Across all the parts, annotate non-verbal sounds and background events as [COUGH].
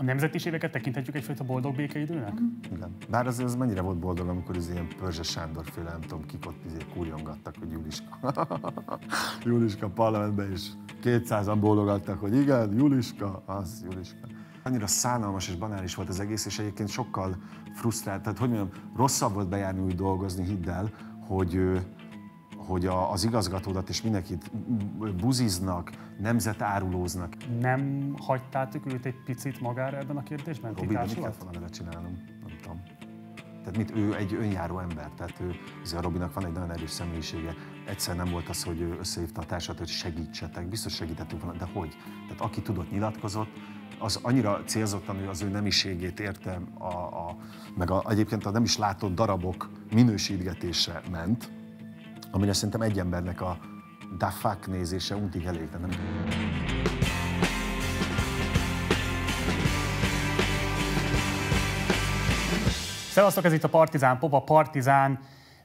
A nemzetiségeket tekinthetjük egyfajta boldog békeidőnek? Igen. Bár az, az mennyire volt boldog, amikor az ilyen Pörzse Sándor féle, nem tudom, kik ott izé kúrjongattak, hogy Juliska. [LAUGHS] Juliska parlamentben is 200-an bólogattak, hogy igen, Juliska, az Juliska. Annyira szánalmas és banális volt az egész, és egyébként sokkal frusztrált, tehát hogy mondjam, rosszabb volt bejárni úgy dolgozni, hidd el, hogy hogy a, az igazgatódat és mindenkit buziznak, nemzetárulóznak. Nem hagytátok őt egy picit magára ebben a kérdésben? Robi, de mit kellett vele csinálnom? Nem tudom. Tehát mit, ő egy önjáró ember, tehát ő, azért a Robinak van egy nagyon erős személyisége. Egyszer nem volt az, hogy összehívta a társat, hogy segítsetek, biztos segítettünk volna, de hogy? Tehát aki tudott, nyilatkozott, az annyira célzottan hogy az ő nemiségét értem, a, a, meg a, egyébként a nem is látott darabok minősítgetése ment, amire szerintem egy embernek a da fuck nézése untig elég Nem? Szevasztok, ez itt a Partizán Pop, a Partizán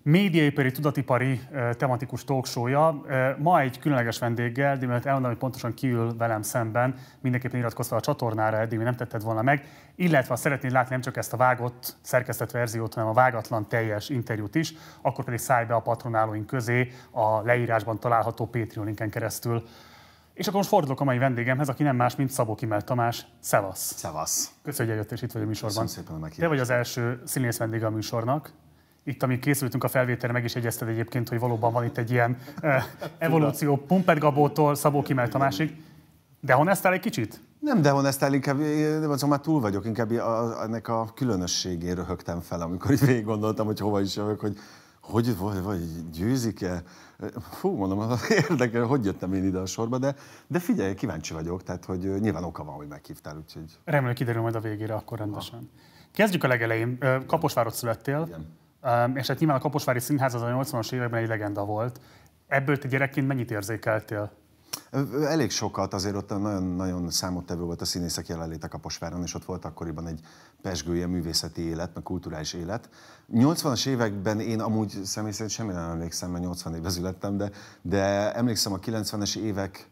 médiaipari, tudatipari tematikus talksója. Ma egy különleges vendéggel, de mert elmondom, hogy pontosan kiül velem szemben, mindenképpen iratkozz fel a csatornára, eddig még nem tetted volna meg, illetve ha szeretnéd látni nem csak ezt a vágott, szerkesztett verziót, hanem a vágatlan teljes interjút is, akkor pedig szállj be a patronálóink közé a leírásban található Patreon linken keresztül. És akkor most fordulok a mai vendégemhez, aki nem más, mint Szabó Kimmel Tamás. Szevasz! Szevasz! Köszönjük, hogy eljött, és itt vagy a műsorban. Köszönöm szépen a Te vagy az első színész vendége a műsornak itt, amíg készültünk a felvételre, meg is egyezted egyébként, hogy valóban van itt egy ilyen eh, [LAUGHS] evolúció Pumpet Gabótól Szabó Kimel Tamásig. De honestál egy kicsit? Nem honestál inkább nem mondom, szóval már túl vagyok, inkább a, ennek a különösségéről röhögtem fel, amikor így végig gondoltam, hogy hova is jövök, hogy hogy vagy, vagy győzik-e? Fú, mondom, az [LAUGHS] érdekel, hogy jöttem én ide a sorba, de, de figyelj, kíváncsi vagyok, tehát hogy nyilván oka van, hogy meghívtál, úgyhogy... Remélem, kiderül majd a végére akkor rendesen. Ha. Kezdjük a legelején. Kaposvárot születtél. Igen és hát nyilván a Kaposvári Színház az a 80-as években egy legenda volt. Ebből te gyerekként mennyit érzékeltél? Elég sokat, azért ott nagyon, nagyon számottevő volt a színészek a Kaposváron, és ott volt akkoriban egy pesgője művészeti élet, meg kulturális élet. 80-as években én amúgy személy szerint semmire nem emlékszem, mert 80 éve születtem, de, de emlékszem a 90-es évek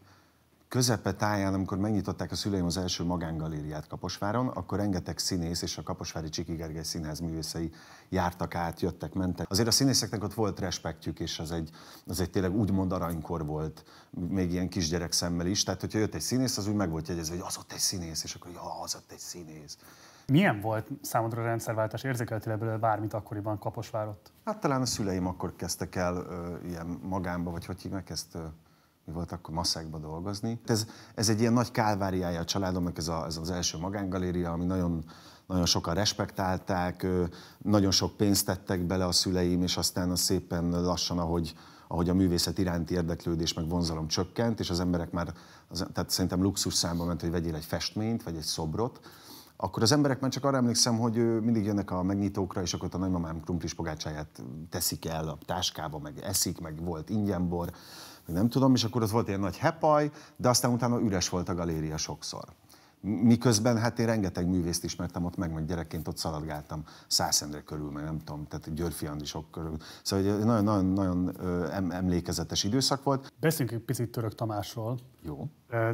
közepe táján, amikor megnyitották a szüleim az első magángalériát Kaposváron, akkor rengeteg színész és a Kaposvári Csiki Gergely színház művészei jártak át, jöttek, mentek. Azért a színészeknek ott volt respektjük, és az egy, az egy tényleg úgymond aranykor volt, még ilyen kisgyerek szemmel is. Tehát, hogyha jött egy színész, az úgy meg volt jegyezve, hogy az ott egy színész, és akkor ja, az ott egy színész. Milyen volt számodra a rendszerváltás? Érzékeltél belőle bármit akkoriban Kaposvárott? Hát talán a szüleim akkor kezdtek el ö, ilyen magánba, vagy hogy hívják ezt? Ö, mi volt akkor Maszekba dolgozni. Hát ez, ez egy ilyen nagy kálváriája a családomnak, ez, a, ez az első magángaléria, ami nagyon, nagyon sokan respektálták, nagyon sok pénzt tettek bele a szüleim, és aztán az szépen lassan, ahogy, ahogy a művészet iránti érdeklődés meg vonzalom csökkent, és az emberek már, az, tehát szerintem luxus számba ment, hogy vegyél egy festményt, vagy egy szobrot, akkor az emberek már csak arra emlékszem, hogy mindig jönnek a megnyitókra, és akkor a nagymamám krumplis pogácsáját teszik el a táskába, meg eszik, meg volt ingyenbor, meg nem tudom, és akkor az volt ilyen nagy hepaj, de aztán utána üres volt a galéria sokszor. Miközben hát én rengeteg művészt ismertem ott meg, meg gyerekként ott szaladgáltam Szászendre körül, meg nem tudom, tehát Györfi Andisok körül. Szóval egy nagyon-nagyon emlékezetes időszak volt. Beszéljünk egy picit Török Tamásról. Jó.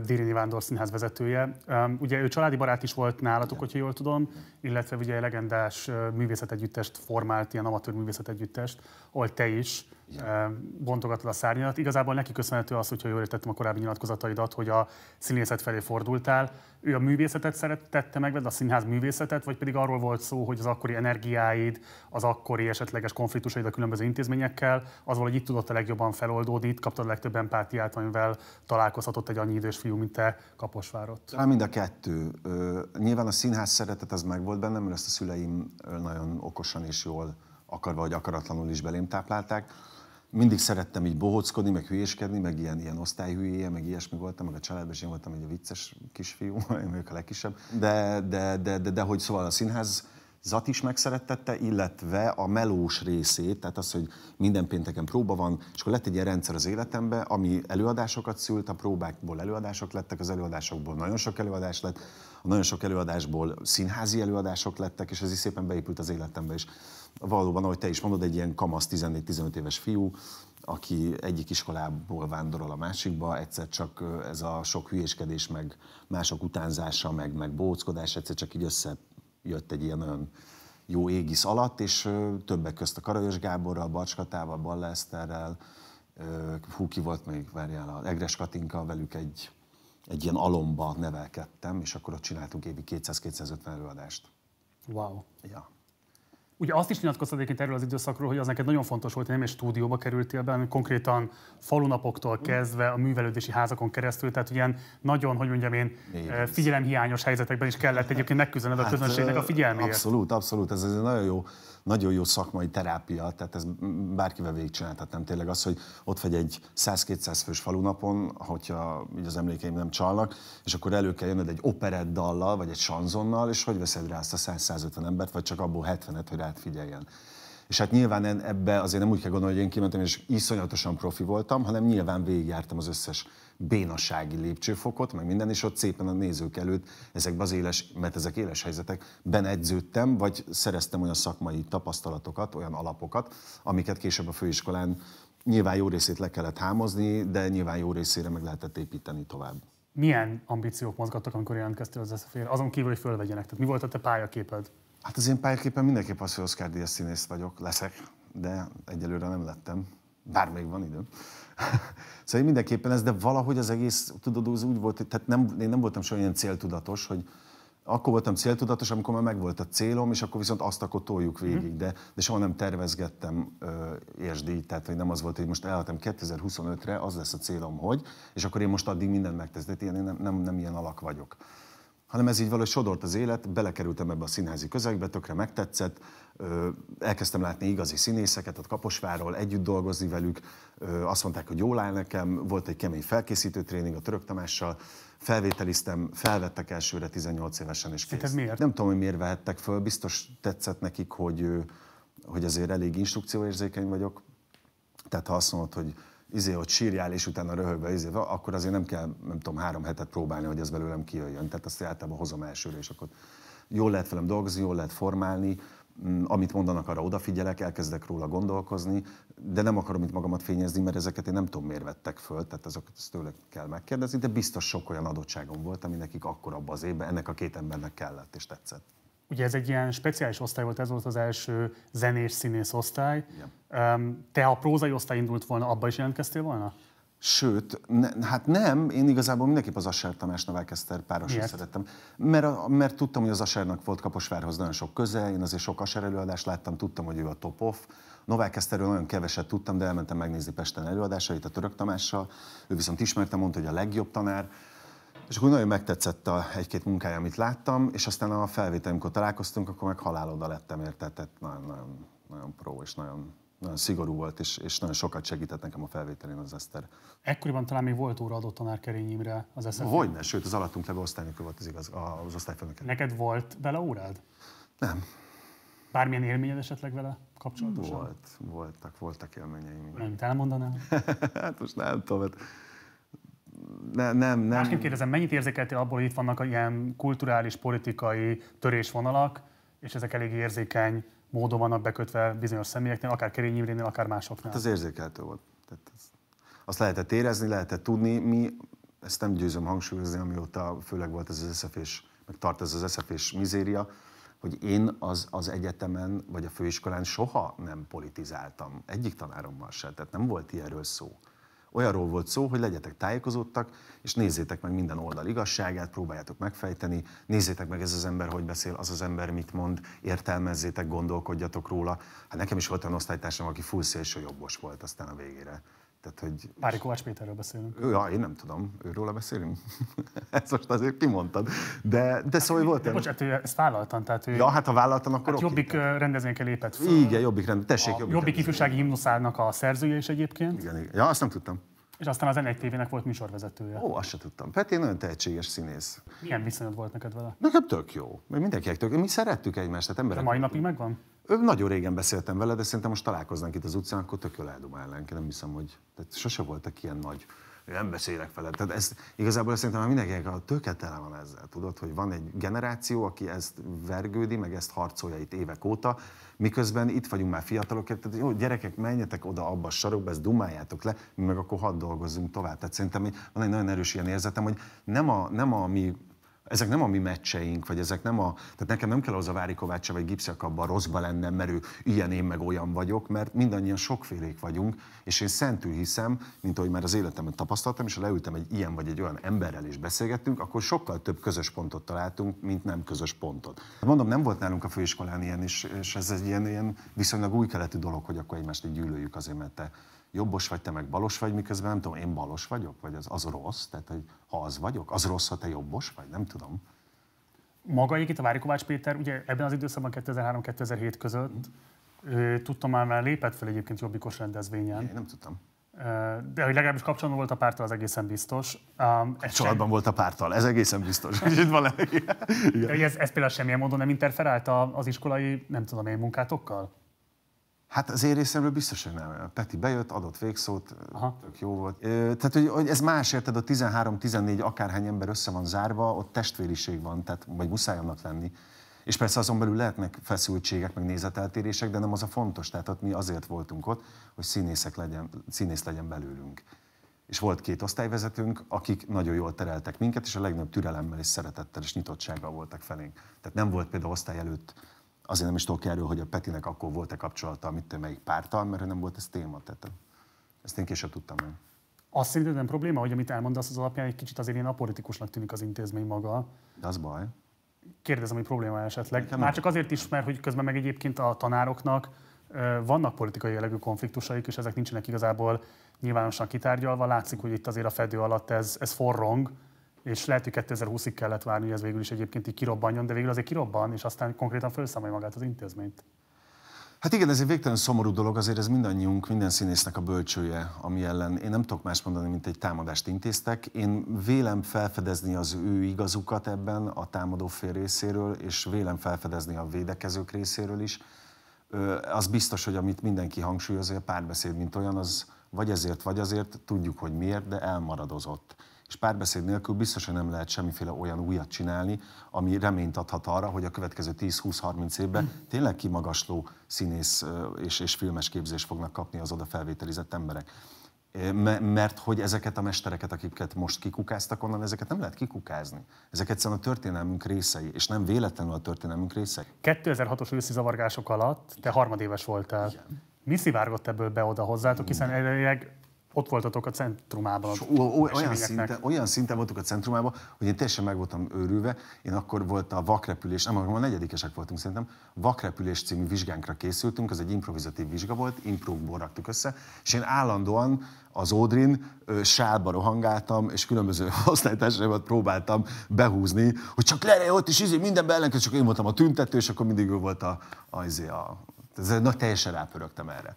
Diridi Vándor színház vezetője. Ugye ő családi barát is volt nálatok, Igen. hogyha jól tudom, illetve ugye egy legendás művészetegyüttest formált, ilyen amatőr művészetegyüttest, ahol te is Igen. bontogatod a szárnyat. Igazából neki köszönhető az, hogyha jól értettem a korábbi nyilatkozataidat, hogy a színészet felé fordultál. Ő a művészetet szerette meg, a színház művészetet, vagy pedig arról volt szó, hogy az akkori energiáid, az akkori esetleges konfliktusaid a különböző intézményekkel, az hogy itt tudott a legjobban feloldódni, itt kaptad a legtöbb empátiát, amivel találkozhatott egy annyi idő idős fiú, mint te Kaposvárot. Talán mind a kettő. Nyilván a színház szeretet az meg volt bennem, mert ezt a szüleim nagyon okosan és jól akarva vagy akaratlanul is belém táplálták. Mindig szerettem így bohóckodni, meg hülyéskedni, meg ilyen, ilyen osztályhülyéje, meg ilyesmi voltam, meg a családban is én voltam egy vicces kisfiú, [LAUGHS] én vagyok a legkisebb. De, de, de, de, de, hogy szóval a színház Zat is megszerettette, illetve a melós részét, tehát az, hogy minden pénteken próba van, és akkor lett egy ilyen rendszer az életembe, ami előadásokat szült, a próbákból előadások lettek, az előadásokból nagyon sok előadás lett, a nagyon sok előadásból színházi előadások lettek, és ez is szépen beépült az életembe, és valóban, ahogy te is mondod, egy ilyen kamasz 14-15 éves fiú, aki egyik iskolából vándorol a másikba, egyszer csak ez a sok hülyéskedés, meg mások utánzása, meg, meg bóckodás, egyszer csak így össze jött egy ilyen olyan jó égisz alatt, és többek közt a Karajos Gáborral, Bacskatával, Balla Eszterrel, hú, ki volt még, várjál, a Egres Katinka, velük egy, egy ilyen alomba nevelkedtem, és akkor ott csináltunk évi 200-250 előadást. Wow. Ja. Ugye azt is nyilatkoztad egyébként erről az időszakról, hogy az neked nagyon fontos volt, hogy nem egy stúdióba kerültél be, hanem konkrétan falunapoktól kezdve a művelődési házakon keresztül, tehát ilyen nagyon, hogy mondjam én, eh, figyelemhiányos helyzetekben is kellett hát, egyébként megküzdened a hát, közönségnek a eh, figyelmét. Abszolút, abszolút, ez, ez egy nagyon jó, nagyon jó szakmai terápia, tehát ez bárkivel végigcsinálhatnám tényleg az, hogy ott vagy egy 100-200 fős falunapon, hogyha így az emlékeim nem csalnak, és akkor elő kell jönned egy operett dallal, vagy egy sanzonnal, és hogy veszed rá azt a 100-150 embert, vagy csak abból 70-et, hogy rá figyeljen. És hát nyilván ebbe azért nem úgy kell gondolni, hogy én kimentem, és iszonyatosan profi voltam, hanem nyilván végigjártam az összes bénasági lépcsőfokot, meg minden, és ott szépen a nézők előtt ezekben az éles, mert ezek éles helyzetekben benedződtem, vagy szereztem olyan szakmai tapasztalatokat, olyan alapokat, amiket később a főiskolán nyilván jó részét le kellett hámozni, de nyilván jó részére meg lehetett építeni tovább. Milyen ambíciók mozgattak, amikor jelentkeztél az SZFR? Azon kívül, hogy fölvegyenek. Tehát mi volt a te pályaképed? Hát az én pályaképpen mindenképp az, hogy Oscar Díaz színész vagyok, leszek, de egyelőre nem lettem, bár még van időm. [LAUGHS] szóval mindenképpen ez, de valahogy az egész, tudod, az úgy volt, tehát nem, én nem voltam soha ilyen céltudatos, hogy akkor voltam céltudatos, amikor már megvolt a célom, és akkor viszont azt akkor toljuk mhm. végig, de, de soha nem tervezgettem ö, értsd tehát hogy nem az volt, hogy most elhatom 2025-re, az lesz a célom, hogy, és akkor én most addig mindent de én nem, nem, nem ilyen alak vagyok hanem ez így valahogy sodort az élet, belekerültem ebbe a színházi közegbe, tökre megtetszett, elkezdtem látni igazi színészeket a Kaposváról, együtt dolgozni velük, azt mondták, hogy jól áll nekem, volt egy kemény felkészítő tréning a Török Tamással, felvételiztem, felvettek elsőre 18 évesen, és kész. Miért? Nem tudom, hogy miért vehettek föl, biztos tetszett nekik, hogy, hogy azért elég instrukcióérzékeny vagyok, tehát ha azt mondod, hogy izé, hogy sírjál, és utána röhögve, izé, akkor azért nem kell, nem tudom, három hetet próbálni, hogy ez belőlem kijöjjön. Tehát azt általában hozom elsőre, és akkor jól lehet velem dolgozni, jól lehet formálni, mm, amit mondanak, arra odafigyelek, elkezdek róla gondolkozni, de nem akarom itt magamat fényezni, mert ezeket én nem tudom, miért vettek föl, tehát azokat ezt tőle kell megkérdezni, de biztos sok olyan adottságom volt, ami nekik akkor abban az évben ennek a két embernek kellett és tetszett. Ugye ez egy ilyen speciális osztály volt, ez volt az első zenés színész osztály. Igen. Te a prózai osztály indult volna, abba is jelentkeztél volna? Sőt, ne, hát nem, én igazából mindenképp az Asser Tamás Novákeszter párosra szerettem. Mert, a, mert tudtam, hogy az Assernak volt Kaposvárhoz nagyon sok köze, én azért sok Asser előadást láttam, tudtam, hogy ő a top-off. Novák Eszterről nagyon keveset tudtam, de elmentem megnézni Pesten előadásait a Török Tamással. Ő viszont ismerte, mondta, hogy a legjobb tanár, és akkor nagyon megtetszett a, egy-két munkája, amit láttam, és aztán a amikor találkoztunk, akkor meg haláloda lettem érte, tehát nagyon, nagyon, nagyon pró és nagyon, nagyon szigorú volt, és, és nagyon sokat segített nekem a felvételén az Eszter. Ekkoriban talán még volt adott tanár Kerény Imre az SZF. Hogyne, sőt az alattunk levő osztálynak volt az, igaz, az osztályfőnöke. Neked volt vele órád? Nem. Bármilyen élményed esetleg vele kapcsolatosan? Volt, voltak, voltak élményeim. Nem, elmondanál? [LAUGHS] hát most nem tudom, hát ne, nem, nem. Másként kérdezem, mennyit érzékeltél abból, hogy itt vannak ilyen kulturális, politikai törésvonalak, és ezek elég érzékeny módon vannak bekötve bizonyos személyeknél, akár Kerényi Imrénél, akár másoknál? Hát az érzékeltő volt. Tehát ez, azt lehetett érezni, lehetett tudni. Mi ezt nem győzöm hangsúlyozni, amióta főleg volt ez az eszefés, meg tart ez az eszefés mizéria, hogy én az, az egyetemen vagy a főiskolán soha nem politizáltam. Egyik tanárommal se, tehát nem volt ilyenről szó. Olyanról volt szó, hogy legyetek tájékozottak, és nézzétek meg minden oldal igazságát, próbáljátok megfejteni, nézzétek meg ez az ember, hogy beszél, az az ember mit mond, értelmezzétek, gondolkodjatok róla. Hát nekem is volt olyan osztálytársam, aki full szélső jobbos volt aztán a végére. Tehát, hogy... Pári Kovács Péterről beszélünk. Ja, én nem tudom, Őről beszélünk? [LAUGHS] ezt most azért kimondtad. De, de hát, szóval volt... De bocsánat, ő ezt vállaltan, tehát ő... Ja, hát ha vállaltan, akkor hát Jobbik rendezvényekkel lépett föl. Igen, Jobbik rend... Tessék, a Jobbik, jobbik ifjúsági himnuszának a szerzője is egyébként. Igen, igen. Ja, azt nem tudtam. És aztán az n nek volt műsorvezetője. Ó, azt se tudtam. Peti nagyon tehetséges színész. Milyen viszonyod volt neked vele? Nekem tök jó. Mindenkinek tök jó. Mi szerettük egymást. Tehát emberek... A mai napig megvan? Nagyon régen beszéltem vele, de szerintem most találkoznánk itt az utcán, akkor tök jól nem hiszem, hogy tehát sose voltak ilyen nagy nem beszélek veled. Tehát ez igazából szerintem mindenkinek a töke van ezzel, tudod, hogy van egy generáció, aki ezt vergődi, meg ezt harcolja itt évek óta, miközben itt vagyunk már fiatalokért, tehát jó, gyerekek, menjetek oda abba a sarokba, ezt dumáljátok le, mi meg akkor hadd dolgozzunk tovább. Tehát szerintem van egy nagyon erős ilyen érzetem, hogy nem a, nem a mi ezek nem a mi meccseink, vagy ezek nem a... Tehát nekem nem kell az a Vári Kovácsa vagy Gipszak abban rosszba lennem, mert ő ilyen, én meg olyan vagyok, mert mindannyian sokfélék vagyunk, és én szentül hiszem, mint ahogy már az életemben tapasztaltam, és ha leültem egy ilyen vagy egy olyan emberrel és beszélgettünk, akkor sokkal több közös pontot találtunk, mint nem közös pontot. Hát mondom, nem volt nálunk a főiskolán ilyen, és, és ez egy ilyen, ilyen viszonylag új keletű dolog, hogy akkor egymást így gyűlöljük azért, mert te jobbos vagy, te meg balos vagy, miközben nem tudom, én balos vagyok, vagy az, az rossz, tehát hogy ha az vagyok, az rossz, ha te jobbos vagy, nem tudom. Maga itt a Vári Kovács Péter ugye ebben az időszakban 2003-2007 között mm. tudtam már, mert lépett fel egyébként jobbikos rendezvényen. Én nem tudtam. De hogy legalábbis kapcsolatban volt a pártal, az egészen biztos. Um, kapcsolatban sem... volt a pártal, ez egészen biztos. Itt van ez, ez például semmilyen módon nem interferált az iskolai, nem tudom én, munkátokkal? Hát az én részemről biztos, hogy nem. Peti bejött, adott végszót, Aha. tök jó volt. Tehát, hogy, hogy ez más, érted, a 13-14 akárhány ember össze van zárva, ott testvériség van, tehát vagy muszáj annak lenni. És persze azon belül lehetnek feszültségek, meg nézeteltérések, de nem az a fontos. Tehát ott mi azért voltunk ott, hogy színészek legyen, színész legyen belőlünk. És volt két osztályvezetőnk, akik nagyon jól tereltek minket, és a legnagyobb türelemmel és szeretettel és nyitottsággal voltak felénk. Tehát nem volt például osztály előtt Azért nem is tudok erről, hogy a Petinek akkor volt-e kapcsolata, mit melyik pártal, mert nem volt ez téma. Tehát ezt én később tudtam meg. Azt szerinted nem probléma, hogy amit elmondasz az alapján egy kicsit azért ilyen apolitikusnak tűnik az intézmény maga. De az baj. Kérdezem, hogy probléma esetleg. Nekem Már csak azért is, mert hogy közben meg egyébként a tanároknak vannak politikai jellegű konfliktusaik, és ezek nincsenek igazából nyilvánosan kitárgyalva. Látszik, hogy itt azért a fedő alatt ez, ez forrong, és lehet, hogy 2020-ig kellett várni, hogy ez végül is egyébként így kirobbanjon, de végül azért kirobban, és aztán konkrétan felszámolja magát az intézményt. Hát igen, ez egy végtelen szomorú dolog, azért ez mindannyiunk, minden színésznek a bölcsője, ami ellen én nem tudok más mondani, mint egy támadást intéztek. Én vélem felfedezni az ő igazukat ebben a támadó fél részéről, és vélem felfedezni a védekezők részéről is. Az biztos, hogy amit mindenki hangsúlyoz, hogy a párbeszéd, mint olyan, az vagy ezért, vagy azért, tudjuk, hogy miért, de elmaradozott és párbeszéd nélkül biztos, hogy nem lehet semmiféle olyan újat csinálni, ami reményt adhat arra, hogy a következő 10-20-30 évben tényleg kimagasló színész és, és filmes képzés fognak kapni az oda felvételizett emberek. Mert hogy ezeket a mestereket, akiket most kikukáztak onnan, ezeket nem lehet kikukázni. Ezek egyszerűen a történelmünk részei, és nem véletlenül a történelmünk részei. 2006-os őszi zavargások alatt te harmadéves voltál. Igen. Mi szivárgott ebből be oda hozzátok, hiszen elvileg ott voltatok a centrumában. So, olyan, szinten, olyan szinten voltunk a centrumában, hogy én teljesen meg voltam őrülve. Én akkor volt a vakrepülés, nem, a negyedikesek voltunk szerintem, vakrepülés című vizsgánkra készültünk, ez egy improvizatív vizsga volt, improvból raktuk össze, és én állandóan az Ódrin sálba rohangáltam, és különböző osztálytársaimat [LAUGHS] próbáltam behúzni, hogy csak lere ott is, izé, minden ellenkező, csak én voltam a tüntető, és akkor mindig ő volt a, a, izé a, a, a, a, a, a, a, a teljesen rápörögtem erre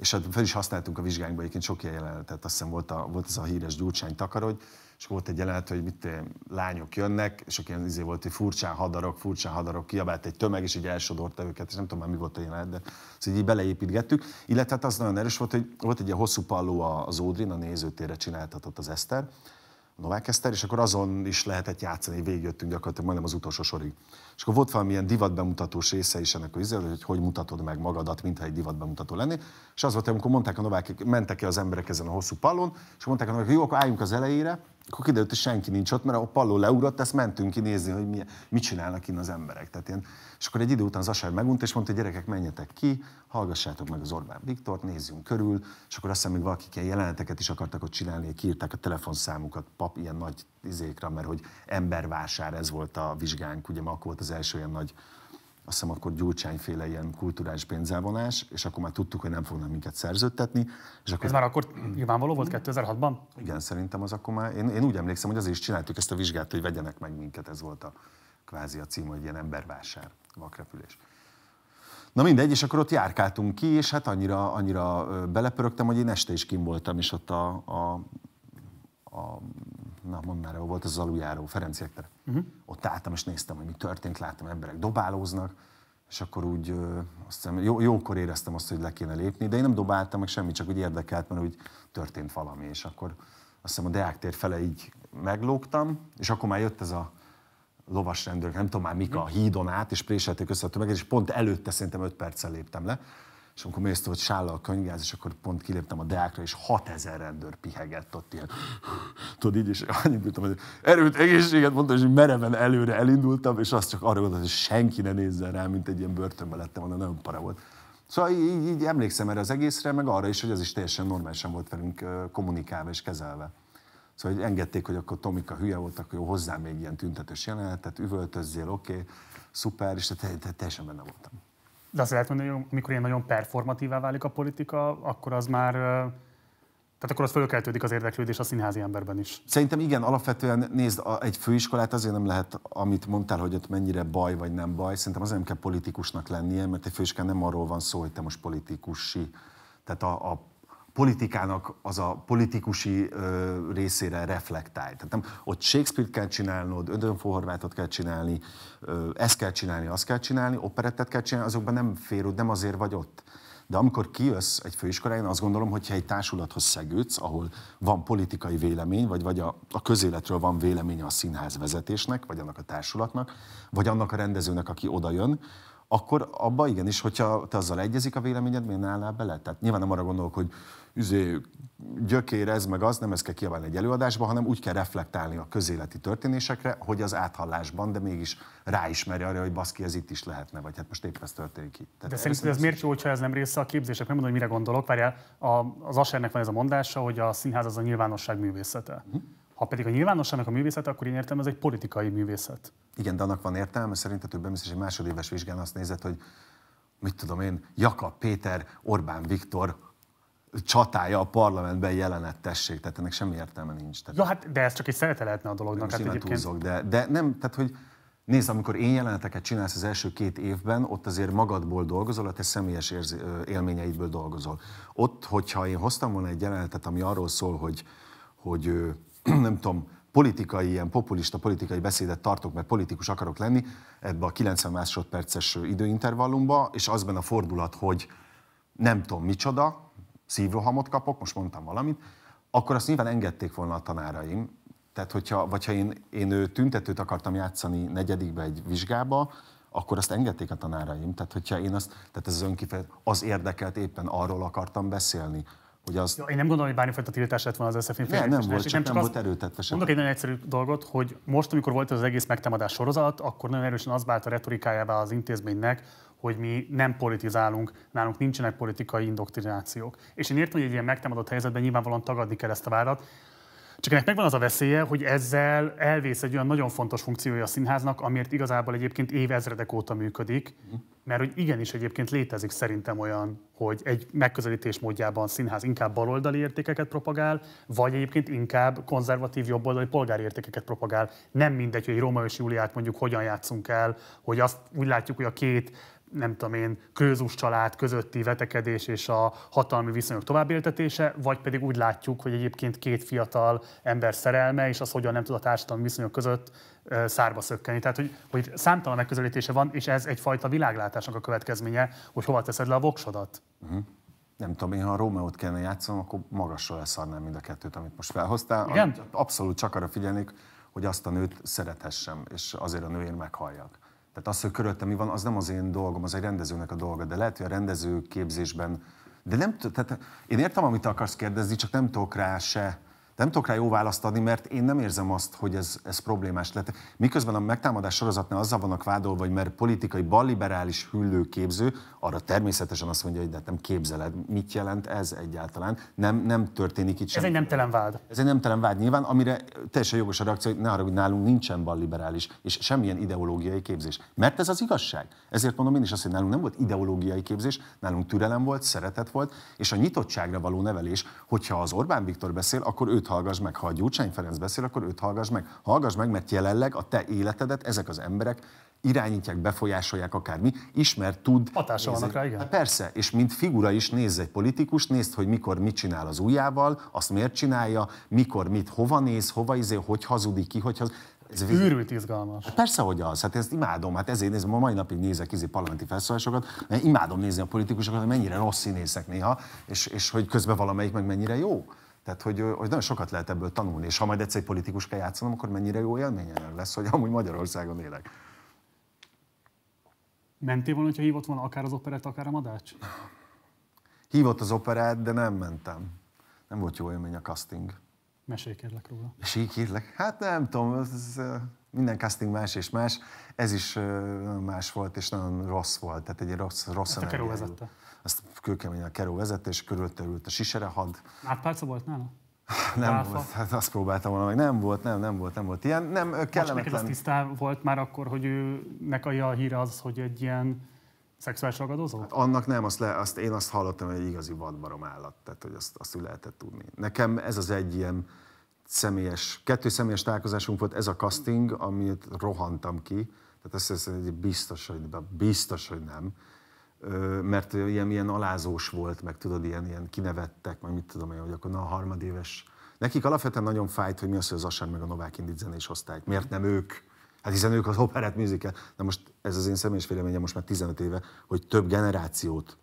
és hát fel is használtunk a vizsgánkban egyébként sok ilyen jelenetet, azt hiszem volt, a, volt ez a híres gyurcsány takarod, és volt egy jelenet, hogy mit lányok jönnek, és akkor ilyen izé volt, hogy furcsán hadarok, furcsán hadarok, kiabált egy tömeg, és így elsodorta őket, és nem tudom már mi volt a jelenet, de ezt szóval így beleépítgettük. Illetve hát az nagyon erős volt, hogy volt egy ilyen hosszú palló az Ódrin, a nézőtérre csináltatott az Eszter, Novák Eszter, és akkor azon is lehetett játszani, végigjöttünk gyakorlatilag majdnem az utolsó sorig. És akkor volt valamilyen divatbemutatós része is ennek a üzletnek, hogy hogy mutatod meg magadat, mintha egy divatbemutató lenni. És az volt, amikor mondták a novák, mentek ki az emberek ezen a hosszú pallon, és mondták a hogy jó, akkor álljunk az elejére, akkor kiderült, hogy senki nincs ott, mert a palló leugrott, ezt mentünk nézni, hogy mi, mit csinálnak innen az emberek. Tehát ilyen, és akkor egy idő után az Asár megunt, és mondta, hogy gyerekek, menjetek ki, hallgassátok meg az Orbán Viktort, nézzünk körül, és akkor azt hiszem, hogy valakik ilyen jeleneteket is akartak ott csinálni, kiírták a telefonszámukat pap ilyen nagy izékra, mert hogy embervásár, ez volt a vizsgánk, ugye ma akkor volt az első ilyen nagy azt hiszem akkor gyurcsányféle ilyen kulturális pénzelvonás, és akkor már tudtuk, hogy nem fognak minket szerződtetni. És akkor... Ez már akkor nyilvánvaló volt 2006-ban? Igen, szerintem az akkor már, én, én úgy emlékszem, hogy azért is csináltuk ezt a vizsgát, hogy vegyenek meg minket, ez volt a kvázi a cím, hogy ilyen embervásár, vakrepülés. Na mindegy, és akkor ott járkáltunk ki, és hát annyira, annyira belepörögtem, hogy én este is kim voltam, és ott a, a, a na mondd már, volt az aluljáró, Ferenciek tere. Uh-huh. Mhm. Ott álltam és néztem, hogy mi történt, láttam emberek dobálóznak, és akkor úgy azt hiszem, jó, jókor éreztem azt, hogy le kéne lépni, de én nem dobáltam meg semmit, csak úgy érdekelt, mert úgy történt valami, és akkor azt hiszem a Deák tér fele így meglógtam, és akkor már jött ez a lovas rendőrök, nem tudom már mik a mhm. hídon át, és préselték össze a tömeget, és pont előtte szerintem 5 perccel léptem le, és amikor mész, hogy sállal a könyvgáz, és akkor pont kiléptem a deákra, és 6000 rendőr pihegett ott ilyen, tudod így, is? annyit bírtam, hogy erőt, egészséget mondtam, és mereven előre elindultam, és azt csak arra gondoltam, hogy senki ne nézzen rá, mint egy ilyen börtönbe lettem volna, nagyon para volt. Szóval így, így emlékszem erre az egészre, meg arra is, hogy ez is teljesen normálisan volt velünk kommunikálva és kezelve. Szóval hogy engedték, hogy akkor Tomika hülye volt, akkor jó, hozzám még ilyen tüntetős jelenetet, üvöltözzél, oké, okay, szuper, és te, te, teljesen benne voltam. De azt lehet mondani, hogy amikor ilyen nagyon performatívá válik a politika, akkor az már tehát akkor az fölkeltődik az érdeklődés a színházi emberben is. Szerintem igen, alapvetően nézd, egy főiskolát azért nem lehet, amit mondtál, hogy ott mennyire baj vagy nem baj, szerintem azért nem kell politikusnak lennie, mert egy főiskolán nem arról van szó, hogy te most politikusi. Tehát a, a politikának az a politikusi ö, részére reflektálj. Tehát nem, ott Shakespeare-t kell csinálnod, Ödönfóhorvátot kell csinálni, ö, ezt kell csinálni, azt kell csinálni, operettet kell csinálni, azokban nem fér nem azért vagy ott. De amikor kijössz egy főiskolán, azt gondolom, hogy ha egy társulathoz szegődsz, ahol van politikai vélemény, vagy, vagy a, a közéletről van véleménye a színház vezetésnek, vagy annak a társulatnak, vagy annak a rendezőnek, aki oda jön, akkor abba igenis, hogyha te azzal egyezik a véleményed, miért nálnál bele? Tehát nyilván nem arra gondolok, hogy üzé, gyökér ez meg az, nem ezt kell kiabálni egy előadásban, hanem úgy kell reflektálni a közéleti történésekre, hogy az áthallásban, de mégis ráismerje arra, hogy baszki, ez itt is lehetne, vagy hát most épp ez történik itt. Tehát de szerinted ez miért jó, hogyha ez nem része a képzések? Nem mondom, hogy mire gondolok. Várjál, az Asernek van ez a mondása, hogy a színház az a nyilvánosság művészete. Hm? Ha pedig a nyilvánosságnak a művészet, akkor én értem, ez egy politikai művészet. Igen, de annak van értelme, szerintem több bemész, és egy másodéves vizsgán azt nézett, hogy mit tudom én, Jakab Péter, Orbán Viktor csatája a parlamentben jelenettessék, tehát ennek semmi értelme nincs. Tehát... Ja, hát, de ez csak egy szerete lehetne a dolognak. Hát egyébként... túlzok, de, de nem, tehát hogy Nézd, amikor én jeleneteket csinálsz az első két évben, ott azért magadból dolgozol, a te személyes érzi, élményeidből dolgozol. Ott, hogyha én hoztam volna egy jelenetet, ami arról szól, hogy, hogy [CLEARS THROAT] nem tudom, politikai, ilyen populista politikai beszédet tartok, mert politikus akarok lenni ebbe a 90 másodperces időintervallumba, és az benne a fordulat, hogy nem tudom micsoda, szívrohamot kapok, most mondtam valamit, akkor azt nyilván engedték volna a tanáraim. Tehát, hogyha, vagy ha én, én tüntetőt akartam játszani negyedikbe egy vizsgába, akkor azt engedték a tanáraim. Tehát, hogyha én azt, tehát ez az önkifejezés, az érdekelt éppen arról akartam beszélni, hogy az... Ja, én nem gondolom, hogy bármifajta tiltás lett volna az SZFN Nem, nem volt, csak nem, csak nem volt erőtetve sem. Mondok egy nagyon egyszerű dolgot, hogy most, amikor volt az egész megtámadás sorozat, akkor nagyon erősen az vált a retorikájává az intézménynek, hogy mi nem politizálunk, nálunk nincsenek politikai indoktrinációk. És én értem, hogy egy ilyen megtámadott helyzetben nyilvánvalóan tagadni kell ezt a várat, csak ennek megvan az a veszélye, hogy ezzel elvész egy olyan nagyon fontos funkciója a színháznak, amiért igazából egyébként évezredek óta működik, mert hogy igenis egyébként létezik szerintem olyan, hogy egy megközelítés módjában színház inkább baloldali értékeket propagál, vagy egyébként inkább konzervatív jobboldali polgári értékeket propagál. Nem mindegy, hogy egy Róma és Júliát mondjuk hogyan játszunk el, hogy azt úgy látjuk, hogy a két nem tudom én, krőzus család közötti vetekedés és a hatalmi viszonyok továbbéltetése, vagy pedig úgy látjuk, hogy egyébként két fiatal ember szerelme, és az hogyan nem tud a társadalmi viszonyok között szárba szökkenni. Tehát, hogy, hogy számtalan megközelítése van, és ez egyfajta világlátásnak a következménye, hogy hova teszed le a voksodat. Uh-huh. Nem tudom, én ha a Rómeót kellene játszom, akkor magasra leszarnám mind a kettőt, amit most felhoztál. Igen? Abszolút csak arra figyelnék, hogy azt a nőt szerethessem, és azért a nőért meghalljak. Tehát az, hogy körülöttem mi van, az nem az én dolgom, az egy rendezőnek a dolga, de lehet, hogy a rendező képzésben de nem, tehát én értem, amit akarsz kérdezni, csak nem tudok rá se nem tudok rá jó választ adni, mert én nem érzem azt, hogy ez, ez problémás lett. Miközben a megtámadás sorozatnál azzal vannak vádolva, hogy mert politikai balliberális hüllőképző, arra természetesen azt mondja, hogy de hát nem képzeled, mit jelent ez egyáltalán. Nem, nem történik itt semmi. Ez egy nemtelen vád. Ez egy nemtelen vád nyilván, amire teljesen jogos a reakció, hogy ne hogy nálunk nincsen balliberális, és semmilyen ideológiai képzés. Mert ez az igazság. Ezért mondom én is azt, hogy nálunk nem volt ideológiai képzés, nálunk türelem volt, szeretet volt, és a nyitottságra való nevelés, hogyha az Orbán Viktor beszél, akkor őt hallgass meg. Ha a Gyurcsány Ferenc beszél, akkor őt hallgass meg. Hallgass meg, mert jelenleg a te életedet ezek az emberek irányítják, befolyásolják akármi, ismer, tud. Hatása vannak rá, igen. Hát persze, és mint figura is nézz egy politikus, nézd, hogy mikor mit csinál az ujjával, azt miért csinálja, mikor mit, hova néz, hova izé, hogy hazudik ki, hogy haz... Ez Őrült izgalmas. Hát persze, hogy az. Hát ezt imádom. Hát ezért nézem, a mai napig nézek izé parlamenti felszólásokat, mert imádom nézni a politikusokat, hogy mennyire rossz színészek néha, és, és hogy közben valamelyik meg mennyire jó. Tehát, hogy, hogy nagyon sokat lehet ebből tanulni, és ha majd egyszer egy politikus kell játszanom, akkor mennyire jó élményem lesz, hogy amúgy Magyarországon élek. Mentél volna, hogyha hívott volna akár az operát, akár a madács? Hívott az operát, de nem mentem. Nem volt jó élmény a casting. Mesélj kérlek róla. Mesélj kérlek? Hát nem tudom, ez, minden casting más és más. Ez is más volt, és nagyon rossz volt, tehát egy rossz, rossz hát a azt kőkeményen a keró vezetés, körülötte ült a hát persze volt nála? [LAUGHS] Nem Ráfa. volt, hát azt próbáltam volna meg. Nem volt, nem, nem volt, nem volt ilyen. Nem, kellemetlen. Most neked ez volt már akkor, hogy ő, a híre az, hogy egy ilyen Szexuális ragadozó? Hát annak nem, azt, le, azt én azt hallottam, hogy egy igazi vadbarom állat, tehát hogy azt, azt lehetett tudni. Nekem ez az egy ilyen személyes, kettő személyes találkozásunk volt, ez a casting, amit rohantam ki, tehát azt hiszem, hogy biztos, hogy, biztos, hogy nem mert ilyen, ilyen alázós volt, meg tudod, ilyen, ilyen kinevettek, meg mit tudom én, hogy akkor na a harmadéves. Nekik alapvetően nagyon fájt, hogy mi az, hogy az Asán meg a Novák Indit zenés osztályt. Miért nem ők? Hát hiszen ők az operett musical. De most ez az én személyes véleményem most már 15 éve, hogy több generációt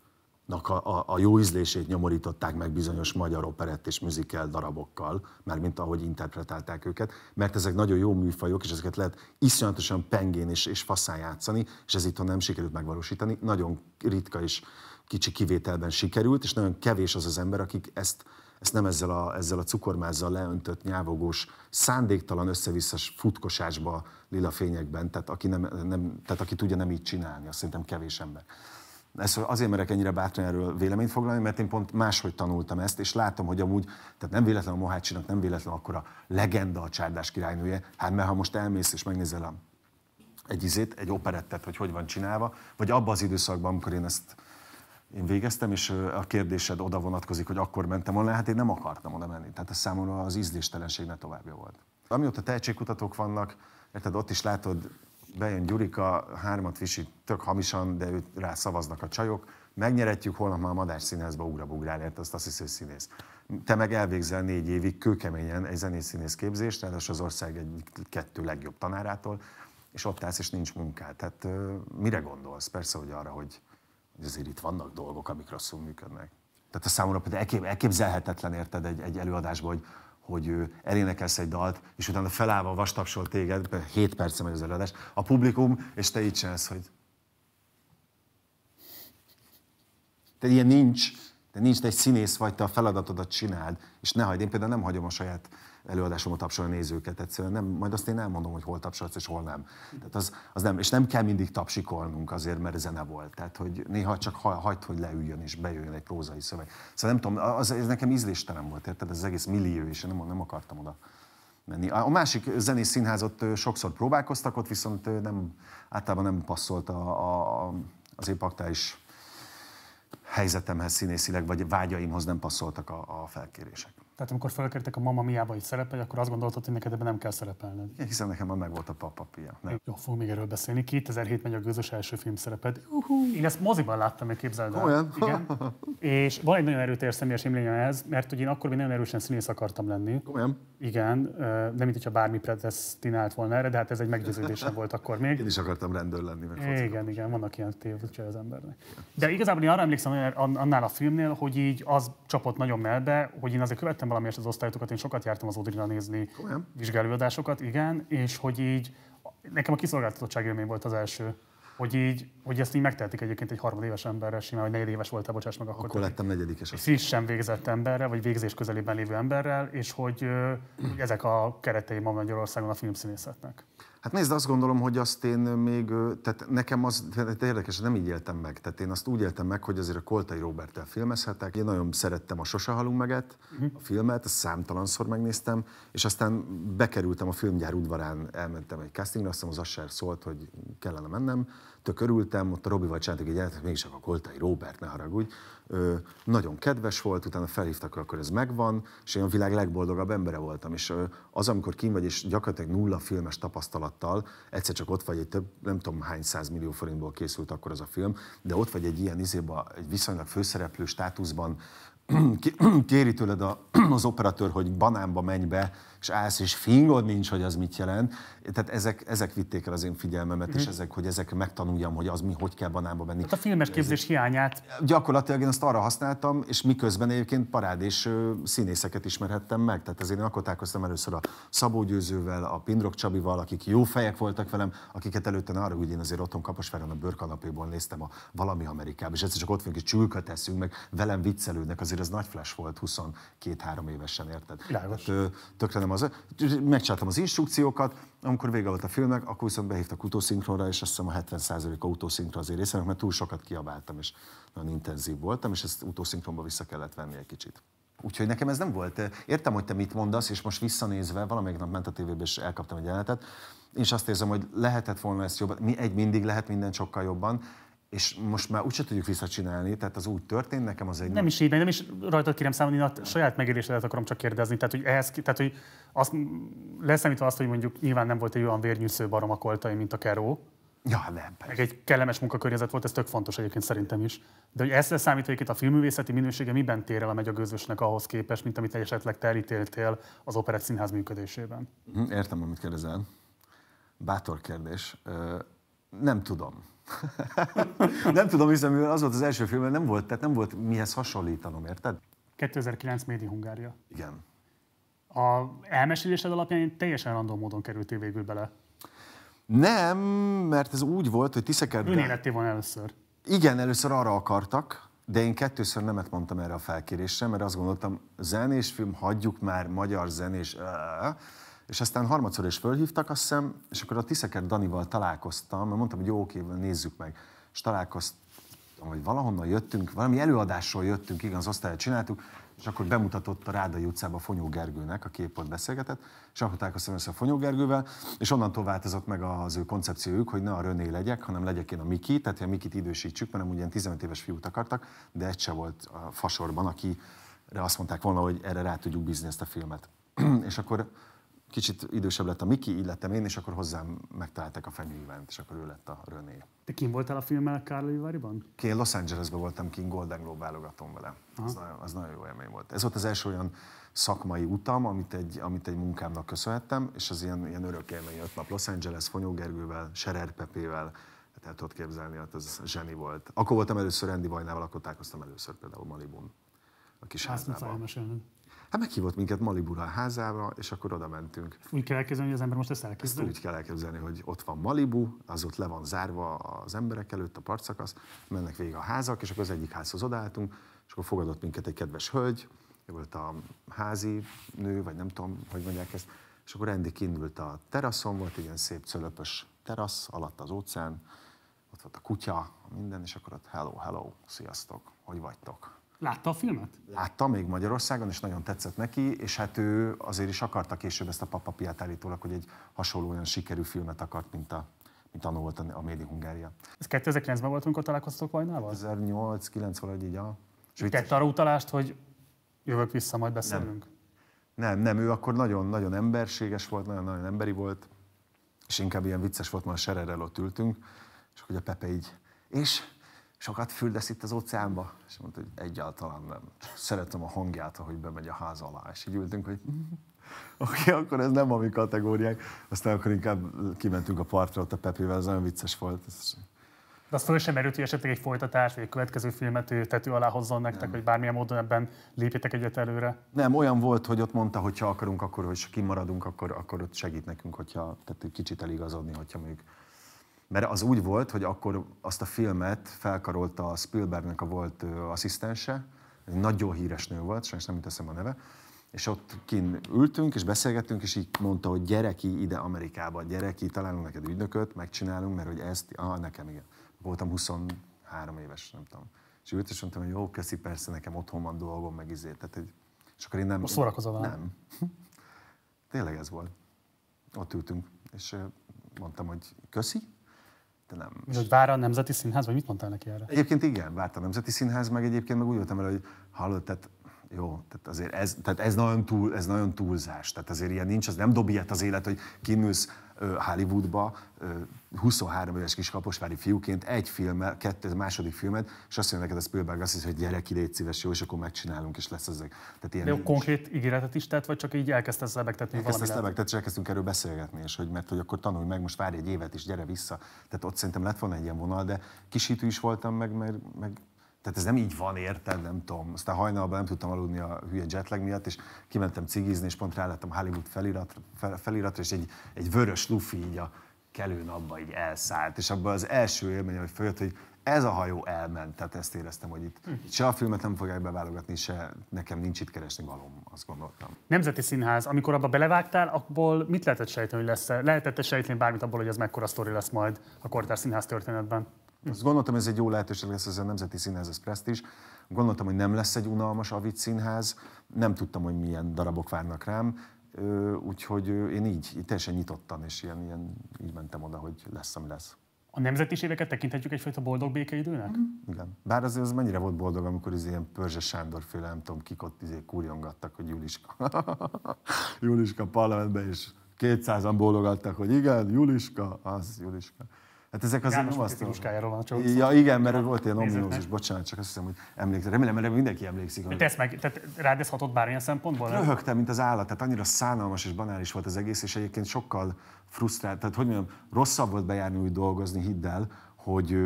a, a, a jó ízlését nyomorították meg bizonyos magyar operett és musical darabokkal, mint ahogy interpretálták őket, mert ezek nagyon jó műfajok, és ezeket lehet iszonyatosan pengén és, és faszán játszani, és ez itt nem sikerült megvalósítani. Nagyon ritka és kicsi kivételben sikerült, és nagyon kevés az az ember, akik ezt, ezt nem ezzel a, ezzel a cukormázzal leöntött, nyávogós, szándéktalan összevisszas futkosásba lila fényekben, tehát aki, nem, nem, tehát aki tudja nem így csinálni, azt szerintem kevés ember. Ezt azért merek ennyire bátran erről véleményt foglalni, mert én pont máshogy tanultam ezt, és látom, hogy amúgy, tehát nem véletlen a Mohácsinak, nem véletlen akkor a legenda a csárdás királynője, hát mert ha most elmész és megnézel a, egy izét, egy operettet, hogy hogy van csinálva, vagy abban az időszakban, amikor én ezt én végeztem, és a kérdésed oda vonatkozik, hogy akkor mentem volna, hát én nem akartam oda menni. Tehát ez számomra az ízléstelenség ne továbbja volt. Amióta tehetségkutatók vannak, érted, ott is látod, bejön Gyurika, hármat visi, tök hamisan, de őt rá szavaznak a csajok, megnyeretjük, holnap már a Madár színházba ugrabugrál, ért azt azt hisz, hogy színész. Te meg elvégzel négy évig kőkeményen egy zenész színész képzést, ráadásul az ország egy kettő legjobb tanárától, és ott állsz, és nincs munkád. Tehát mire gondolsz? Persze, hogy arra, hogy azért itt vannak dolgok, amik rosszul működnek. Tehát a számomra például elképzelhetetlen érted egy, egy előadásban, hogy hogy elénekelsz egy dalt, és utána felállva vastapsol téged, 7 perce megy az előadás, a publikum, és te így csinálsz, hogy... Te ilyen nincs, te nincs, te egy színész vagy, te a feladatodat csináld, és ne hagyd. Én például nem hagyom a saját előadásomon tapsolni a nézőket. Egyszerűen nem, majd azt én elmondom, hogy hol tapsolsz és hol nem. Tehát az, az nem. És nem kell mindig tapsikolnunk azért, mert zene volt. Tehát, hogy néha csak hagyd, hogy leüljön és bejöjjön egy prózai szöveg. Szóval nem tudom, az, ez nekem ízléstelen volt, érted? Ez az egész millió, és én nem, nem akartam oda menni. A másik zenész színházot sokszor próbálkoztak, ott viszont nem, általában nem passzolt a, a, az épp aktuális helyzetemhez színészileg, vagy vágyaimhoz nem passzoltak a, a felkérések. Tehát amikor felkértek a Mama Miába, hogy szerepelj, akkor azt gondoltad, hogy neked ebben nem kell szerepelned. Én hiszem, nekem már megvolt a Papa Pia. Nem. Jó, fogunk még erről beszélni. 2007 megy a gőzös első film szereped. Uhu. Én ezt moziban láttam, egy képzeld el. Olyan? Igen. [LAUGHS] És van egy nagyon erőteljes személyes emlékem ez, mert hogy én akkor még nagyon erősen színész akartam lenni. Olyan? Igen, nem mint hogyha bármi predestinált volna erre, de hát ez egy meggyőződésem volt akkor még. [LAUGHS] Én is akartam rendőr lenni. Meg igen, igen, igen, vannak ilyen tévútja az embernek. De igazából én arra emlékszem annál a filmnél, hogy így az csapott nagyon melbe, hogy én azért követtem nekem valamiért az osztályokat, én sokat jártam az Odrina nézni vizsgálódásokat, igen, és hogy így nekem a kiszolgáltatottság élmény volt az első, hogy így, hogy ezt így megtehetik egyébként egy harmadéves emberre, simán, vagy negyedéves voltál, bocsáss meg akkor. Akkor lettem negyedikes. Frissen végzett emberrel, vagy végzés közelében lévő emberrel, és hogy, hogy [CLEARS THROAT] ezek a keretei ma Magyarországon a filmszínészetnek. Hát nézd, azt gondolom, hogy azt én még, tehát nekem az tehát érdekes, nem így éltem meg. Tehát én azt úgy éltem meg, hogy azért a Koltai Roberttel filmezhetek. Én nagyon szerettem a Sose halunk meget, uh-huh. a filmet, ezt számtalanszor megnéztem, és aztán bekerültem a filmgyár udvarán, elmentem egy castingra, aztán az Asher szólt, hogy kellene mennem, tök örültem, ott a Robival csináltak egy jelentet, mégis a Koltai Robert, ne haragudj ö, nagyon kedves volt, utána felhívtak, akkor ez megvan, és én a világ legboldogabb embere voltam. És ö, az, amikor kim vagy, és gyakorlatilag nulla filmes tapasztalattal, egyszer csak ott vagy egy több, nem tudom hány millió forintból készült akkor az a film, de ott vagy egy ilyen izéba, egy viszonylag főszereplő státuszban, [CLEARS THROAT] [CLEARS THROAT] kéri tőled a, [CLEARS THROAT] az operatőr, hogy banánba menj be, és állsz, és fingod nincs, hogy az mit jelent. Tehát ezek, ezek vitték el az én figyelmemet, mm. és mhm. ezek, hogy ezek megtanuljam, hogy az mi, hogy kell banába venni. Tehát a filmes képzés Ez, hiányát. Gyakorlatilag én azt arra használtam, és miközben egyébként parádés színészeket ismerhettem meg. Tehát ezért én akkor találkoztam először a Szabó Győzővel, a Pindrok Csabival, akik jó fejek voltak velem, akiket előtte arra hogy én azért otthon kaposváron a bőrkanapéból néztem a valami Amerikában, és egyszer csak ott vagyunk, és csülköt eszünk, meg velem viccelődnek, azért ez nagy flash volt 22-3 évesen, érted? Világos. Hát, tökre nem az, Megcsáltam az instrukciókat, amikor vége volt a filmnek, akkor viszont behívtak utószinkronra, és azt hiszem a 70% a utószinkra azért részem, mert túl sokat kiabáltam, és nagyon intenzív voltam, és ezt utószinkronba vissza kellett venni egy kicsit. Úgyhogy nekem ez nem volt. Értem, hogy te mit mondasz, és most visszanézve, valamelyik nap ment a tévébe, és elkaptam egy jelenetet, és azt érzem, hogy lehetett volna ezt jobban, mi egy mindig lehet minden sokkal jobban, és most már úgyse tudjuk visszacsinálni, tehát az úgy történt, nekem az egy... Nem is így, nem is rajta kérem én a saját megélésedet akarom csak kérdezni, tehát hogy ehhez, tehát hogy azt, leszámítva azt, hogy mondjuk nyilván nem volt egy olyan vérnyűsző barom a koltai, mint a Keró, Ja, hát nem. Persze. Meg egy kellemes munkakörnyezet volt, ez tök fontos egyébként szerintem is. De hogy ezt számít egyébként a filmművészeti minősége miben tér el a megy a gőzösnek ahhoz képest, mint amit esetleg te elítéltél az Operett Színház működésében? Mhm, értem, amit kérdezel. Bátor kérdés. Nem tudom. [LAUGHS] nem tudom, mivel az volt az első mert nem volt, tehát nem volt mihez hasonlítanom, érted? 2009 Médi Hungária. Igen. A elmesélésed alapján teljesen random módon kerültél végül bele. Nem, mert ez úgy volt, hogy Tiszekerben... Önéletté van először. Igen, először arra akartak, de én kettőször nemet mondtam erre a felkérésre, mert azt gondoltam, zenés film, hagyjuk már magyar zenés. Uh, és aztán harmadszor is fölhívtak, azt hiszem, és akkor a Tiszeker Danival találkoztam, mert mondtam, hogy jó, oké, nézzük meg. És találkoztam, vagy valahonnan jöttünk, valami előadásról jöttünk, igen, az osztályt csináltuk, és akkor bemutatott a Rádai utcába Fonyó Gergőnek, a képot beszélgetett, és akkor találkoztam össze a Fonyó Gergővel, és onnantól változott meg az ő koncepciójuk, hogy ne a René legyek, hanem legyek én a Miki, tehát a Mikit idősítsük, mert nem ugyan 15 éves fiút akartak, de egy se volt a fasorban, akire azt mondták volna, hogy erre rá tudjuk bízni ezt a filmet. [CLEARS THROAT] és akkor kicsit idősebb lett a Miki, így lettem én, és akkor hozzám megtalálták a Family Event, és akkor ő lett a René. Te kim voltál a filmmel a Ivariban? Én Los Angelesben voltam kint Golden Globe válogatom vele. Az nagyon, az nagyon jó élmény volt. Ez volt az első olyan szakmai utam, amit egy, amit egy munkámnak köszönhettem, és az ilyen, ilyen örök élmény jött nap Los Angeles, Fonyógergővel, Serer Pepével, hát el tudod képzelni, hát az zseni volt. Akkor voltam először Andy Vajnával, akkor találkoztam először például Malibun a kis házában. Hát meghívott minket Malibura a házába, és akkor oda mentünk. Úgy kell elképzelni, hogy az ember most ezt elkezdő? Ezt úgy kell elképzelni, hogy ott van Malibu, az ott le van zárva az emberek előtt, a partszakasz, mennek végig a házak, és akkor az egyik házhoz odálltunk, és akkor fogadott minket egy kedves hölgy, ő volt a házi nő, vagy nem tudom, hogy mondják ezt, és akkor rendi kiindult a teraszon, volt egy ilyen szép cölöpös terasz, alatt az óceán, ott volt a kutya, minden, és akkor ott hello, hello, sziasztok, hogy vagytok? Látta a filmet? Látta még Magyarországon, és nagyon tetszett neki, és hát ő azért is akarta később ezt a papapiát állítólag, hogy egy hasonló olyan sikerű filmet akart, mint a mint annó volt a Médi Hungária. Ez 2009-ben volt, amikor találkoztatok Vajnával? 2008-9 valahogy így, ja. Tett arra utalást, hogy jövök vissza, majd beszélünk? Nem, nem, nem ő akkor nagyon-nagyon emberséges volt, nagyon-nagyon emberi volt, és inkább ilyen vicces volt, mert a sererrel ott ültünk, és akkor a Pepe így, és sokat füldesz itt az óceánba? És mondta, hogy egyáltalán nem. Szeretem a hangját, ahogy bemegy a ház alá. És így ültünk, hogy [LAUGHS] oké, okay, akkor ez nem a mi kategóriánk. Aztán akkor inkább kimentünk a partra ott a Pepivel, ez nagyon vicces volt. De azt föl sem merült, hogy esetleg egy folytatás vagy egy következő filmet ő tető alá hozzon nektek, nem. hogy bármilyen módon ebben lépjetek egyet előre? Nem, olyan volt, hogy ott mondta, hogy ha akarunk, akkor, hogy kimaradunk, akkor, akkor ott segít nekünk, hogyha, tehát egy kicsit eligazodni, hogyha mondjuk mert az úgy volt, hogy akkor azt a filmet felkarolta a Spielbergnek a volt asszisztense, egy nagyon híres nő volt, sajnos nem jut eszem a neve, és ott kint ültünk, és beszélgettünk, és így mondta, hogy gyere ki ide Amerikába, gyere ki, találunk neked ügynököt, megcsinálunk, mert hogy ezt, ah, nekem igen. Voltam 23 éves, nem tudom. És ült, és mondtam, hogy jó, köszi, persze, nekem otthon van dolgom, meg izé. Tehát, hogy, és akkor én nem... Most szórakozom vele. Nem. [LAUGHS] Tényleg ez volt. Ott ültünk, és mondtam, hogy köszi, de nem. És hogy vár a Nemzeti Színház, vagy mit mondtál neki erre? Egyébként igen, várt a Nemzeti Színház, meg egyébként meg úgy voltam el, hogy hallod, tehát jó, tehát azért ez, tehát ez, nagyon, túl, ez nagyon túlzás. Tehát azért ilyen nincs, az nem dob ilyet az élet, hogy kinülsz Hollywoodba 23 éves kis kaposvári fiúként egy filmmel, kettő, második filmet, és azt mondja neked a Spielberg azt hisz, hogy gyere ki, légy szíves, jó, és akkor megcsinálunk, és lesz ezek. Tehát ilyen De nincs. konkrét ígéretet is tett, vagy csak így elkezdtesz lebegtetni Elkezdtesz lebegtetni, és elkezdtünk erről beszélgetni, és hogy mert hogy akkor tanulj meg, most várj egy évet, és gyere vissza. Tehát ott szerintem lett volna egy ilyen vonal, de kisítő is voltam, meg, meg, meg tehát ez nem így van, érted? Nem tudom. Aztán hajnalban nem tudtam aludni a hülye jetlag miatt, és kimentem cigizni, és pont ráláttam Hollywood feliratra, fel, feliratra és egy, egy vörös lufi így a kelő napba így elszállt. És abban az első élmény, hogy följött, hogy ez a hajó elment, tehát ezt éreztem, hogy itt, itt mhm. se a filmet nem fogják beválogatni, se nekem nincs itt keresni valom, azt gondoltam. Nemzeti Színház, amikor abba belevágtál, abból mit lehetett sejteni, hogy lesz -e? Lehetett-e sejteni bármit abból, hogy ez mekkora sztori lesz majd a Kortár Színház történetben? Azt gondoltam, ez egy jó lehetőség lesz, ez a Nemzeti Színház, ez presztízs. Gondoltam, hogy nem lesz egy unalmas Avid színház, nem tudtam, hogy milyen darabok várnak rám, úgyhogy én így, így teljesen nyitottan, és ilyen, ilyen, így mentem oda, hogy lesz, ami lesz. A nemzetiségeket tekinthetjük egyfajta boldog békeidőnek? Mm. Igen. Bár azért az mennyire volt boldog, amikor az izé ilyen Pörzse Sándor féle, nem tudom, kik ott izé kurjongattak, hogy Juliska. [LAUGHS] Juliska parlamentben, és 200-an bólogattak, hogy igen, Juliska, az Juliska. Hát ezek az Gános nyomasztó. van csak. Ja, igen, mert volt ilyen ominózus, bocsánat, csak azt hiszem, hogy emlékszem. Remélem, mert mindenki emlékszik. Amit... Tesz meg, tehát rád ez hatott bármilyen szempontból? Röhögtem, mint az állat, tehát annyira szánalmas és banális volt az egész, és egyébként sokkal frusztrált, tehát hogy mondjam, rosszabb volt bejárni úgy dolgozni, hidd el, hogy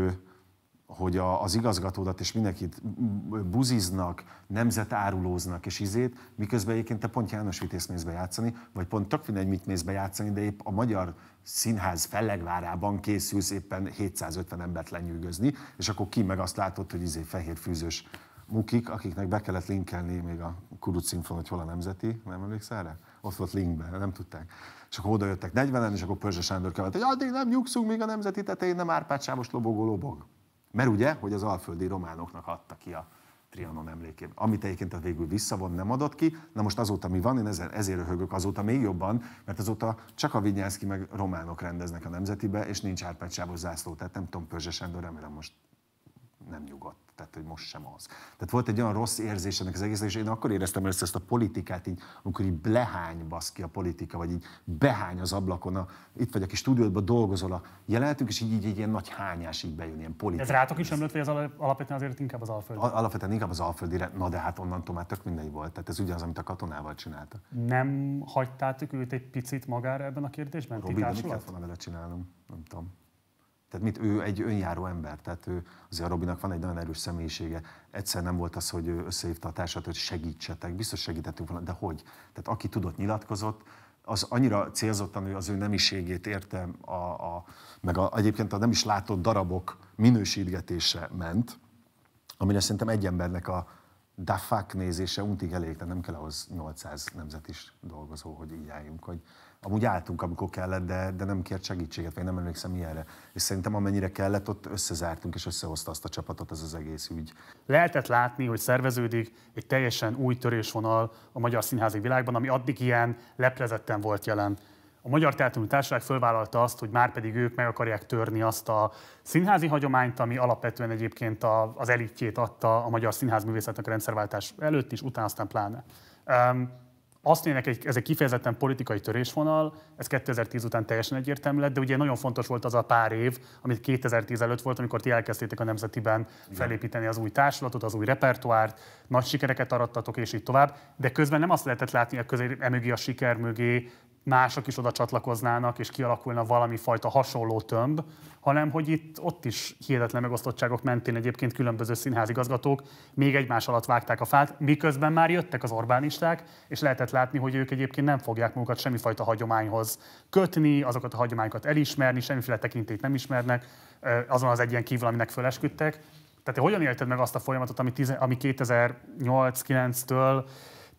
hogy a, az igazgatódat és mindenkit buziznak, nemzetárulóznak és izét, miközben egyébként te pont János Vitéz mész játszani, vagy pont tök mindegy, mit mész játszani, de épp a magyar színház fellegvárában készülsz éppen 750 embert lenyűgözni, és akkor ki meg azt látod, hogy izé fehér fűzős mukik, akiknek be kellett linkelni még a Kuruc színfon, hogy hol a nemzeti, nem emlékszel rá? Ott volt linkben, nem tudták. És akkor oda jöttek 40-en, és akkor Pörzse Sándor kellett, hogy addig nem nyugszunk, még a nemzeti tetején nem Árpád Sámos lobogó lobog. Mert ugye, hogy az alföldi románoknak adta ki a Trianon emlékében, amit egyébként végül visszavon nem adott ki. Na most azóta mi van, én ezért, ezért röhögök azóta még jobban, mert azóta csak a Vinyánszki meg románok rendeznek a nemzetibe, és nincs Árpád Sávos zászló, tehát nem tudom, Pörzse Sándor remélem most nem nyugodt tehát hogy most sem az. Tehát volt egy olyan rossz érzés ennek az egész, és én akkor éreztem először ezt a politikát így, amikor így lehány basz ki a politika, vagy így behány az ablakon, a, itt vagy a kis stúdiódban dolgozol a jelenetünk, és így, így, így ilyen nagy hányás így bejön, ilyen politika. Ez rátok is nem lett, vagy az alapvetően azért inkább az alföldi? Al- alapvetően inkább az alföldire, na de hát onnantól már tök mindegy volt. Tehát ez ugyanaz, amit a katonával csinálta. Nem hagytátok őt egy picit magára ebben a kérdésben? Robi, de mit kellett volna vele csinálnom? Nem tudom. Tehát mit, ő egy önjáró ember, tehát ő, azért a Robinak van egy nagyon erős személyisége. Egyszer nem volt az, hogy összehívta a társat, hogy segítsetek, biztos segítettünk volna, de hogy? Tehát aki tudott, nyilatkozott, az annyira célzottan ő az ő nemiségét érte, a, a, meg a, egyébként a nem is látott darabok minősítgetése ment, amire szerintem egy embernek a fuck nézése untig elég, tehát nem kell ahhoz 800 nemzet is dolgozó, hogy így álljunk, hogy amúgy álltunk, amikor kellett, de, de nem kért segítséget, vagy nem emlékszem ilyenre. És szerintem amennyire kellett, ott összezártunk és összehozta azt a csapatot ez az egész ügy. Lehetett látni, hogy szerveződik egy teljesen új törésvonal a magyar színházi világban, ami addig ilyen leprezetten volt jelen. A Magyar Teátrumi Társaság fölvállalta azt, hogy már pedig ők meg akarják törni azt a színházi hagyományt, ami alapvetően egyébként a, az elitjét adta a magyar színházművészetnek a rendszerváltás előtt is, utána aztán pláne. Um, azt mondják, hogy ez egy kifejezetten politikai törésvonal, ez 2010 után teljesen egyértelmű lett, de ugye nagyon fontos volt az a pár év, amit 2010 előtt volt, amikor ti elkezdtétek a Nemzetiben felépíteni az új társulatot, az új repertoárt, nagy sikereket arattatok, és így tovább, de közben nem azt lehetett látni a közé, emögé a siker mögé mások is oda csatlakoznának, és kialakulna valami fajta hasonló tömb, hanem hogy itt ott is hihetetlen megosztottságok mentén egyébként különböző színházigazgatók még egymás alatt vágták a fát, miközben már jöttek az Orbánisták, és lehetett látni, hogy ők egyébként nem fogják magukat semmifajta hagyományhoz kötni, azokat a hagyományokat elismerni, semmiféle tekintét nem ismernek, azon az egyen kívül, aminek fölesküdtek. Tehát te hogyan élted meg azt a folyamatot, ami, 10, ami 2008-9-től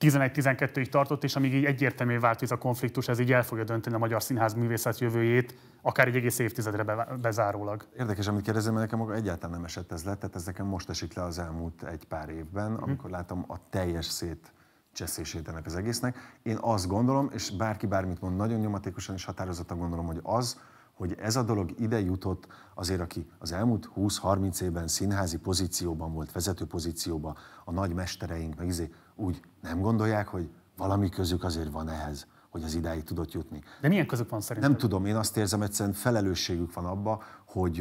11-12-ig tartott, és amíg így egyértelmű vált ez a konfliktus, ez így el fogja dönteni a magyar színház művészet jövőjét, akár egy egész évtizedre be, bezárólag. Érdekes, amit kérdezem, mert nekem maga egyáltalán nem esett ez le, tehát ez nekem most esik le az elmúlt egy pár évben, mhm. amikor látom a teljes szét cseszését ennek az egésznek. Én azt gondolom, és bárki bármit mond, nagyon nyomatékosan és határozottan gondolom, hogy az, hogy ez a dolog ide jutott azért, aki az elmúlt 20-30 évben színházi pozícióban volt, vezető pozícióban, a nagy mestereink, meg izé, úgy nem gondolják, hogy valami közük azért van ehhez, hogy az idáig tudott jutni. De milyen közük van szerintem? Nem tudom, én azt érzem, egyszerűen felelősségük van abba, hogy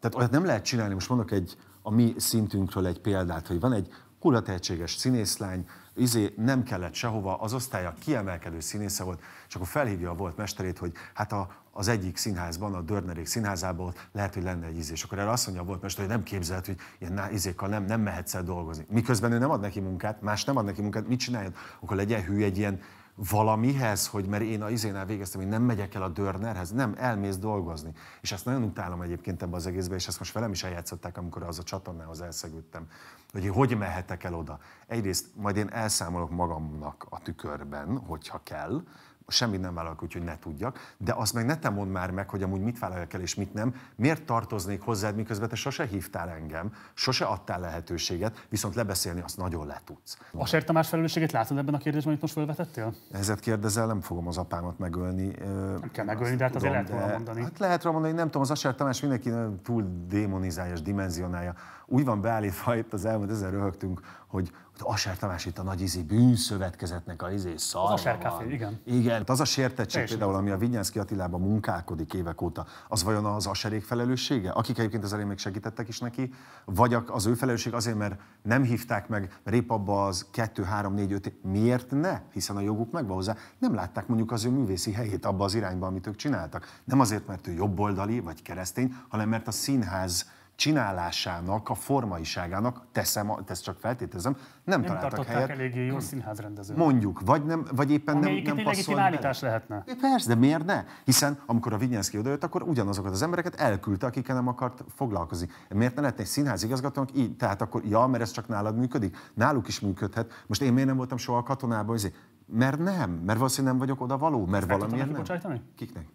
tehát olyat nem lehet csinálni, most mondok egy a mi szintünkről egy példát, hogy van egy kurva tehetséges színészlány, izé nem kellett sehova, az osztálya kiemelkedő színésze volt, és akkor felhívja a volt mesterét, hogy hát a az egyik színházban, a Dörnerék színházában ott lehet, hogy lenne egy ízés. Akkor erre azt mondja volt most, hogy nem képzelt, hogy ilyen ízékkal nem, nem mehetsz el dolgozni. Miközben ő nem ad neki munkát, más nem ad neki munkát, mit csináljon? Akkor legyen hű egy ilyen valamihez, hogy mert én a izénál végeztem, hogy nem megyek el a Dörnerhez, nem, elmész dolgozni. És ezt nagyon utálom egyébként ebbe az egészbe, és ezt most velem is eljátszották, amikor az a csatornához elszegültem, hogy én hogy mehetek el oda. Egyrészt majd én elszámolok magamnak a tükörben, hogyha kell, semmit nem vállalok, úgyhogy ne tudjak, de azt meg ne te mondd már meg, hogy amúgy mit vállaljak el és mit nem, miért tartoznék hozzád, miközben te sose hívtál engem, sose adtál lehetőséget, viszont lebeszélni azt nagyon le tudsz. A Ser Tamás felelősségét látod ebben a kérdésben, amit most felvetettél? Ezért kérdezel, nem fogom az apámat megölni. Nem kell megölni, de hát azért lehet róla mondani. Hát lehet róla mondani, nem tudom, az Aser Tamás mindenki túl démonizálja és dimenzionálja úgy van beállítva itt az elmúlt ezer röhögtünk, hogy, hogy Asár Tamás itt a nagy izi bűnszövetkezetnek a izé szar. Az Asár Café, igen. Igen, hát az a sértettség Teljesen. például, ami a Vinyánszki Attilában munkálkodik évek óta, az vajon az Aserék felelőssége? Akik egyébként az elején még segítettek is neki, vagy az ő felelősség azért, mert nem hívták meg, mert épp abba az 2, 3, 4, 5, miért ne? Hiszen a joguk megvan hozzá. Nem látták mondjuk az ő művészi helyét abba az irányba, amit ők csináltak. Nem azért, mert ő jobboldali vagy keresztény, hanem mert a színház csinálásának, a formaiságának, teszem, ezt csak feltételezem, nem, nem találtak helyet. eléggé jó hmm. színházrendezőt. Mondjuk, vagy, nem, vagy éppen nem, nem egy passzol. állítás lehetne. Persze, de miért ne? Hiszen amikor a Vinyánszki odajött, akkor ugyanazokat az embereket elküldte, akikkel nem akart foglalkozni. Miért ne lehetne egy színházigazgatónak így? Tehát akkor, ja, mert ez csak nálad működik? Náluk is működhet. Most én miért nem voltam soha a katonában? Azért? Mert nem, mert valószínűleg nem vagyok oda való, mert valamiért nem. Kiknek?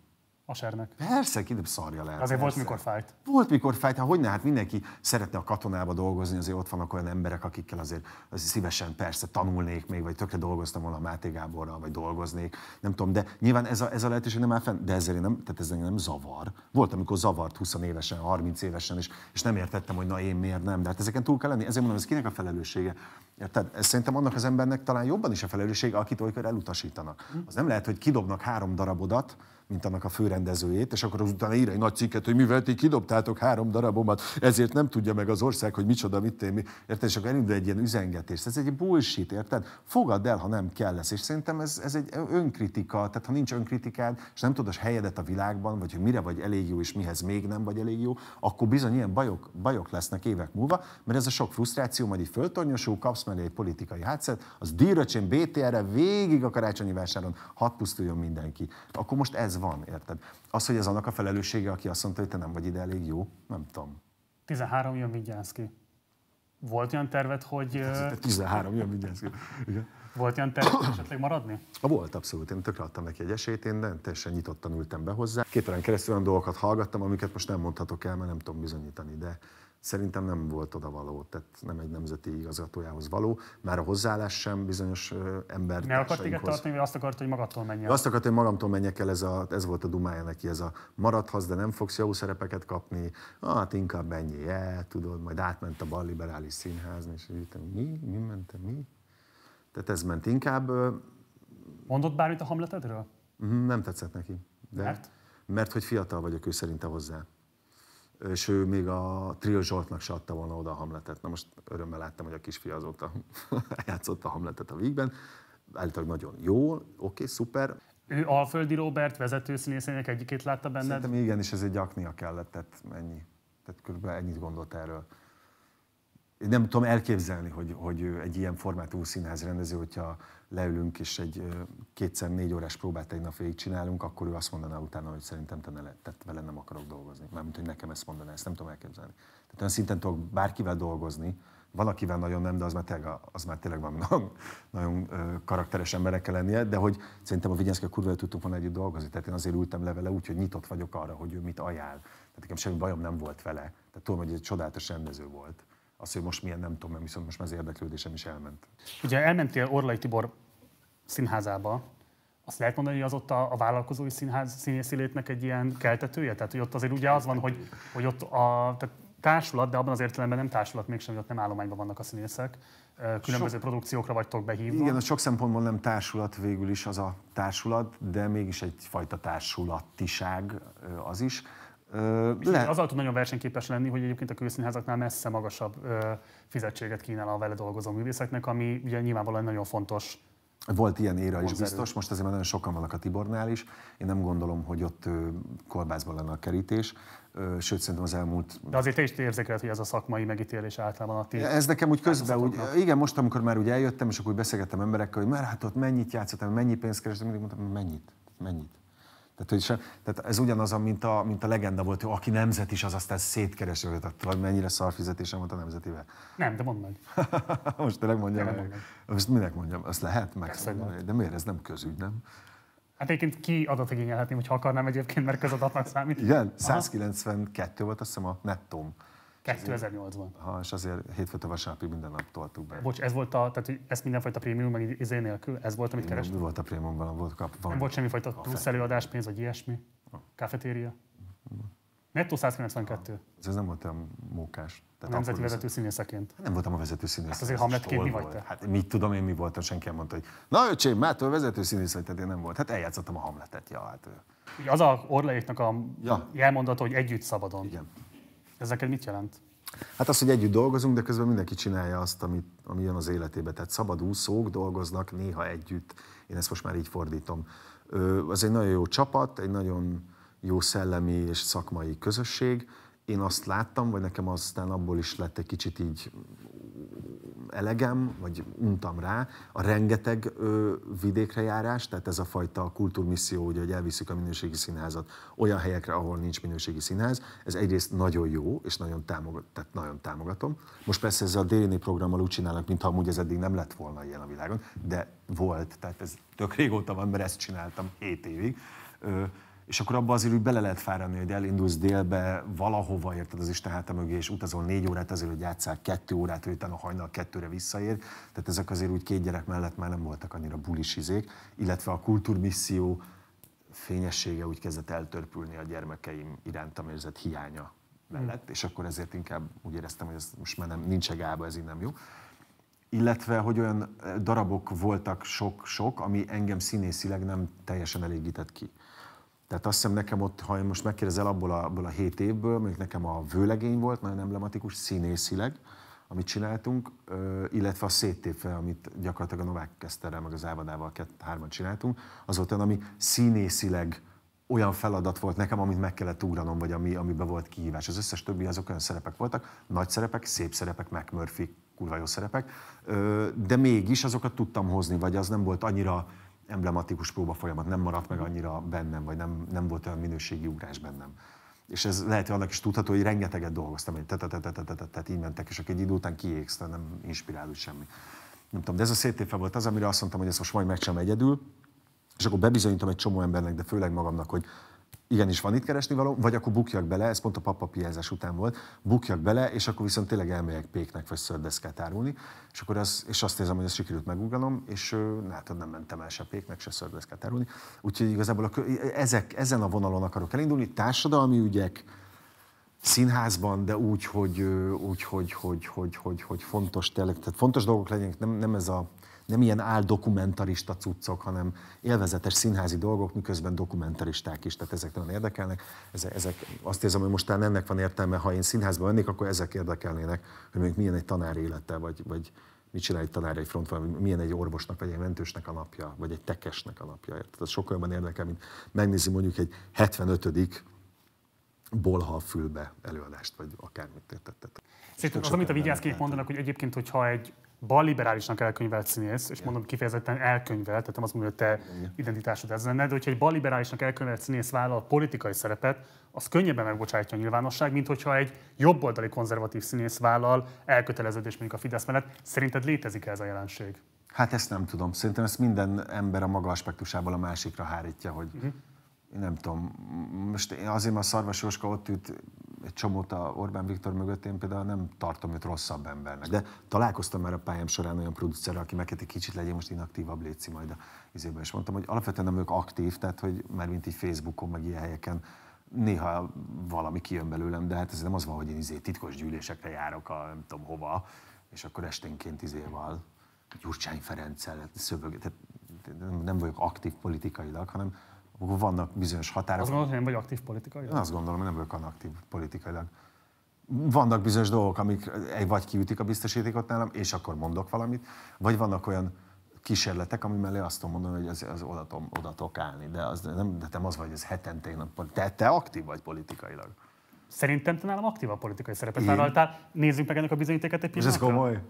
A sernek. Persze, kidebb szarja lehet. Azért persze. volt, mikor fájt. Volt, mikor fájt, hát hogyne, hát mindenki szeretne a katonába dolgozni, azért ott vannak olyan emberek, akikkel azért, azért szívesen persze tanulnék még, vagy tökre dolgoztam volna Máté Gáborral, vagy dolgoznék, nem tudom, de nyilván ez a, ez a lehetőség nem áll fenn, de ezért nem, tehát ez nem zavar. Volt, amikor zavart 20 évesen, 30 évesen, és, és nem értettem, hogy na én miért nem, de hát ezeken túl kell lenni, ezért mondom, ez kinek a felelőssége. Érted? Ez szerintem annak az embernek talán jobban is a felelőssége, akit olykor elutasítanak. Hm. Az nem lehet, hogy kidobnak három darabodat, mint annak a főrendezőjét, és akkor utána ír egy nagy cikket, hogy mivel ti kidobtátok három darabomat, ezért nem tudja meg az ország, hogy micsoda, mit témi. Érted? És akkor elindul egy ilyen üzengetés. Ez egy bullshit, érted? Fogad el, ha nem kell lesz. És szerintem ez, ez egy önkritika, tehát ha nincs önkritikád, és nem tudod a helyedet a világban, vagy hogy mire vagy elég jó, és mihez még nem vagy elég jó, akkor bizony ilyen bajok, bajok lesznek évek múlva, mert ez a sok frusztráció majd így föltornyosul, kapsz mellé egy politikai hátszert, az díröcsén BTR-re végig a karácsonyi vásáron, hat pusztuljon mindenki. Akkor most ez van, érted? Az, hogy ez annak a felelőssége, aki azt mondta, hogy te nem vagy ide elég jó, nem tudom. 13 jön ki. Volt olyan terved, hogy... 13 hát, jön Vigyánszki. ki. Volt olyan terve. esetleg maradni? A volt, abszolút. Én tökre adtam neki egy esélyt, én nem teljesen nyitottan ültem be hozzá. Két keresztül olyan dolgokat hallgattam, amiket most nem mondhatok el, mert nem tudom bizonyítani, de szerintem nem volt oda való, tehát nem egy nemzeti igazgatójához való, már a hozzáállás sem bizonyos ember. Ne akart téged tartani, vagy azt akart, hogy magadtól menjek. Azt akart, hogy magamtól menjek el, ez, a, ez volt a dumája neki, ez a maradhatsz, de nem fogsz jó szerepeket kapni, ah, hát inkább ennyi, tudod, majd átment a balliberális színházni, és így mi, mi mentem, mi? Tehát ez ment inkább. Mondott bármit a hamletedről? Mhm, nem tetszett neki. De, mert? Mert hogy fiatal vagyok ő szerinte hozzá és ő még a Trio Zsoltnak se adta volna oda a Hamletet. Na most örömmel láttam, hogy a kisfia azóta [LAUGHS] játszotta a Hamletet a Vígben. Állítólag nagyon jó, oké, okay, szuper. Ő Alföldi Robert vezető színészének egyikét látta benned? Szerintem igen, és ez egy aknia kellett, tehát ennyi. Tehát körülbelül ennyit gondolt erről nem tudom elképzelni, hogy, hogy egy ilyen formátú színház rendező, hogyha leülünk és egy kétszer négy órás próbát egy nap végig csinálunk, akkor ő azt mondaná utána, hogy szerintem te ne le, tehát vele nem akarok dolgozni. Mármint, hogy nekem ezt mondaná, ezt nem tudom elképzelni. Tehát olyan szinten tudok bárkivel dolgozni, valakivel nagyon nem, de az már tényleg, az már tényleg van nagyon, nagyon karakteres emberek kell lennie, de hogy szerintem a Vigyenszke kurva tudtunk volna együtt dolgozni, tehát én azért ültem le vele úgy, hogy nyitott vagyok arra, hogy ő mit ajánl. Tehát nekem semmi bajom nem volt vele. Tehát tudom, hogy egy csodálatos rendező volt azt, hogy most milyen, nem tudom, mert viszont most már az érdeklődésem is elment. Ugye elmentél Orlai Tibor színházába, azt lehet mondani, hogy az ott a, a vállalkozói színház létnek egy ilyen keltetője? Tehát, hogy ott azért ugye az van, hogy, hogy ott a tehát társulat, de abban az értelemben nem társulat, mégsem, hogy ott nem állományban vannak a színészek, különböző sok, produkciókra vagytok behívva. Igen, a sok szempontból nem társulat végül is az a társulat, de mégis egyfajta társulatiság az is le... Az alatt nagyon versenyképes lenni, hogy egyébként a külszínházaknál messze magasabb ö, fizetséget kínál a vele dolgozó művészeknek, ami ugye nyilvánvalóan nagyon fontos volt ilyen éra is biztos, most azért már nagyon sokan vannak a Tibornál is. Én nem gondolom, hogy ott kolbászban lenne a kerítés, sőt szerintem az elmúlt... De azért te is érzékelt, hogy ez a szakmai megítélés általában a ti... Ez nekem úgy közben, úgy, igen, most amikor már ugye eljöttem, és akkor úgy beszélgettem emberekkel, hogy már hát ott mennyit játszottam, mennyi pénzt kerestem, mindig mondtam, mennyit, mennyit. Tehát, hogy sem, tehát ez ugyanaz, mint a, mint a legenda volt, hogy aki nemzet is, az aztán szétkereső. Tehát vagy mennyire szar fizetésem volt a nemzetivel. Nem, de mondd meg. [LAUGHS] Most tényleg mondjam meg. mondjam, Most minek mondjam? Azt lehet meg. De miért? Ez nem közügy, nem? Hát egyébként ki adat igényelhetném, hogy akarnám egyébként, mert közadatnak számít. Igen, 192 Aha. volt azt hiszem a nettom. 2008-ban. Ha, és azért hétfőtől vasárnapig minden nap toltuk be. Bocs, ez volt a, tehát hogy ezt mindenfajta prémium, meg izé nélkül, ez volt, amit kerestem? Mi volt a prémiumban, volt kap, valami. Nem volt semmifajta plusz pénz, vagy ilyesmi? Kafetéria? Mhm. Nettó 192. Ez, ez nem voltam mókás. Tehát a nemzeti vezető színészeként. nem voltam a vezető színész. Hát azért Hamletként mi vagy te? Hát mit tudom én, mi voltam, senki nem mondta, hogy na öcsém, mert a vezető színész vagy, tehát én nem volt. Hát eljátszottam a Hamletet, ja, hát ő. Az a Orlaéknak a ja. jelmondata, hogy együtt szabadon. Igen. Ez neked mit jelent? Hát az, hogy együtt dolgozunk, de közben mindenki csinálja azt, amit, ami jön az életébe. Tehát szabadúszók dolgoznak néha együtt. Én ezt most már így fordítom. Az egy nagyon jó csapat, egy nagyon jó szellemi és szakmai közösség. Én azt láttam, vagy nekem aztán abból is lett egy kicsit így elegem, vagy untam rá, a rengeteg ö, vidékre járás, tehát ez a fajta kultúrmisszió, ugye, hogy elviszük a minőségi színházat olyan helyekre, ahol nincs minőségi színház, ez egyrészt nagyon jó, és nagyon, támogat, tehát nagyon támogatom. Most persze ezzel a DNI programmal úgy csinálnak, mintha amúgy ez eddig nem lett volna ilyen a világon, de volt, tehát ez tök régóta van, mert ezt csináltam 7 évig. Ö, és akkor abba azért úgy bele lehet fáradni, hogy elindulsz délbe valahova, érted az Isten hátam mögé, és utazol négy órát azért, hogy játszál kettő órát, hogy utána hajnal kettőre visszaér. Tehát ezek azért úgy két gyerek mellett már nem voltak annyira bulisizék, illetve a kultúrmisszió fényessége úgy kezdett eltörpülni a gyermekeim irántam érzett hiánya mellett, hmm. és akkor ezért inkább úgy éreztem, hogy ez most már nem, nincs gába, ez így nem jó. Illetve, hogy olyan darabok voltak sok-sok, ami engem színészileg nem teljesen elégített ki. Tehát azt hiszem nekem ott, ha én most megkérdezel abból a, abból a hét évből, mondjuk nekem a vőlegény volt, nagyon emblematikus, színészileg, amit csináltunk, illetve a széttépve, amit gyakorlatilag a Novák Keszterrel, meg az Ávadával hárman csináltunk, az volt olyan, ami színészileg olyan feladat volt nekem, amit meg kellett ugranom, vagy ami, amiben volt kihívás. Az összes többi azok olyan szerepek voltak, nagy szerepek, szép szerepek, McMurphy, kurva jó szerepek, de mégis azokat tudtam hozni, vagy az nem volt annyira emblematikus próbafolyamat, nem maradt meg annyira bennem, vagy nem, nem volt olyan minőségi ugrás bennem. És ez lehet, hogy annak is tudható, hogy rengeteget dolgoztam, hogy tehát így mentek, és akkor egy idő után kiégsz, nem inspirál semmi. Nem tudom, de ez a széttéfe volt az, amire azt mondtam, hogy ezt most majd megcsinálom egyedül, és akkor bebizonyítom egy csomó embernek, de főleg magamnak, hogy igenis van itt keresni való, vagy akkor bukjak bele, ez pont a papapiázás után volt, bukjak bele, és akkor viszont tényleg elmegyek péknek vagy szördeszkát árulni, és akkor az, és azt érzem, hogy ezt sikerült megugranom, és hát nem mentem el se péknek, se szördeszkát árulni. Úgyhogy igazából a, ezek, ezen a vonalon akarok elindulni, társadalmi ügyek, színházban, de úgy, hogy, úgy, hogy, hogy, hogy, hogy, hogy fontos tényleg, tehát fontos dolgok legyenek, nem, nem ez a nem ilyen áldokumentarista cuccok, hanem élvezetes színházi dolgok, miközben dokumentaristák is, tehát ezek nagyon érdekelnek. Ezek, ezek azt érzem, hogy mostán ennek van értelme, ha én színházba mennék, akkor ezek érdekelnének, hogy mondjuk milyen egy tanár élete, vagy, vagy mit csinál egy tanár egy vagy milyen egy orvosnak, vagy egy mentősnek a napja, vagy egy tekesnek a napja. Tehát ez sokkal jobban érdekel, mint megnézni mondjuk egy 75 bolha a fülbe előadást, vagy akármit. Szerintem az, amit a vigyázkék mondanak, hogy egyébként, hogyha egy Bal liberálisnak elkönyvelt színész, és mondom kifejezetten elkönyvelt, tehát nem azt mondom, hogy te identitásod ez lenne, de hogyha egy bal liberálisnak elkönyvelt színész vállal politikai szerepet, az könnyebben megbocsátja a nyilvánosság, mint hogyha egy jobboldali konzervatív színész vállal elköteleződés mondjuk a Fidesz mellett. Szerinted létezik -e ez a jelenség? Hát ezt nem tudom. Szerintem ezt minden ember a maga aspektusából a másikra hárítja, hogy uh-huh. nem tudom. Most azért, mert a szarvas Jóska ott ült egy csomót a Orbán Viktor mögött, én például nem tartom őt rosszabb embernek. De találkoztam már a pályám során olyan producerrel, aki megkért egy kicsit legyen most inaktívabb, léci majd a izében. És mondtam, hogy alapvetően nem ők aktív, tehát hogy már mint így Facebookon, meg ilyen helyeken néha valami kijön belőlem, de hát ez nem az van, hogy én izé titkos gyűlésekre járok, a, nem tudom hova, és akkor esténként izéval, Gyurcsány Ferenccel, szövög, tehát nem vagyok aktív politikailag, hanem akkor vannak bizonyos határok. Azt gondolod, hogy nem vagy aktív politikailag? Én azt gondolom, hogy nem vagyok aktív politikailag. Vannak bizonyos dolgok, amik egy vagy kiütik a biztosítékot nálam, és akkor mondok valamit, vagy vannak olyan kísérletek, ami mellé azt tudom mondani, hogy az, az odatom, odatok állni. De, az, nem, de te az vagy, ez hetente, nem, te, te aktív vagy politikailag. Szerintem te nálam aktív a politikai szerepet vállaltál. Nézzük meg ennek a bizonyítéket egy pillanatra. Ez komoly.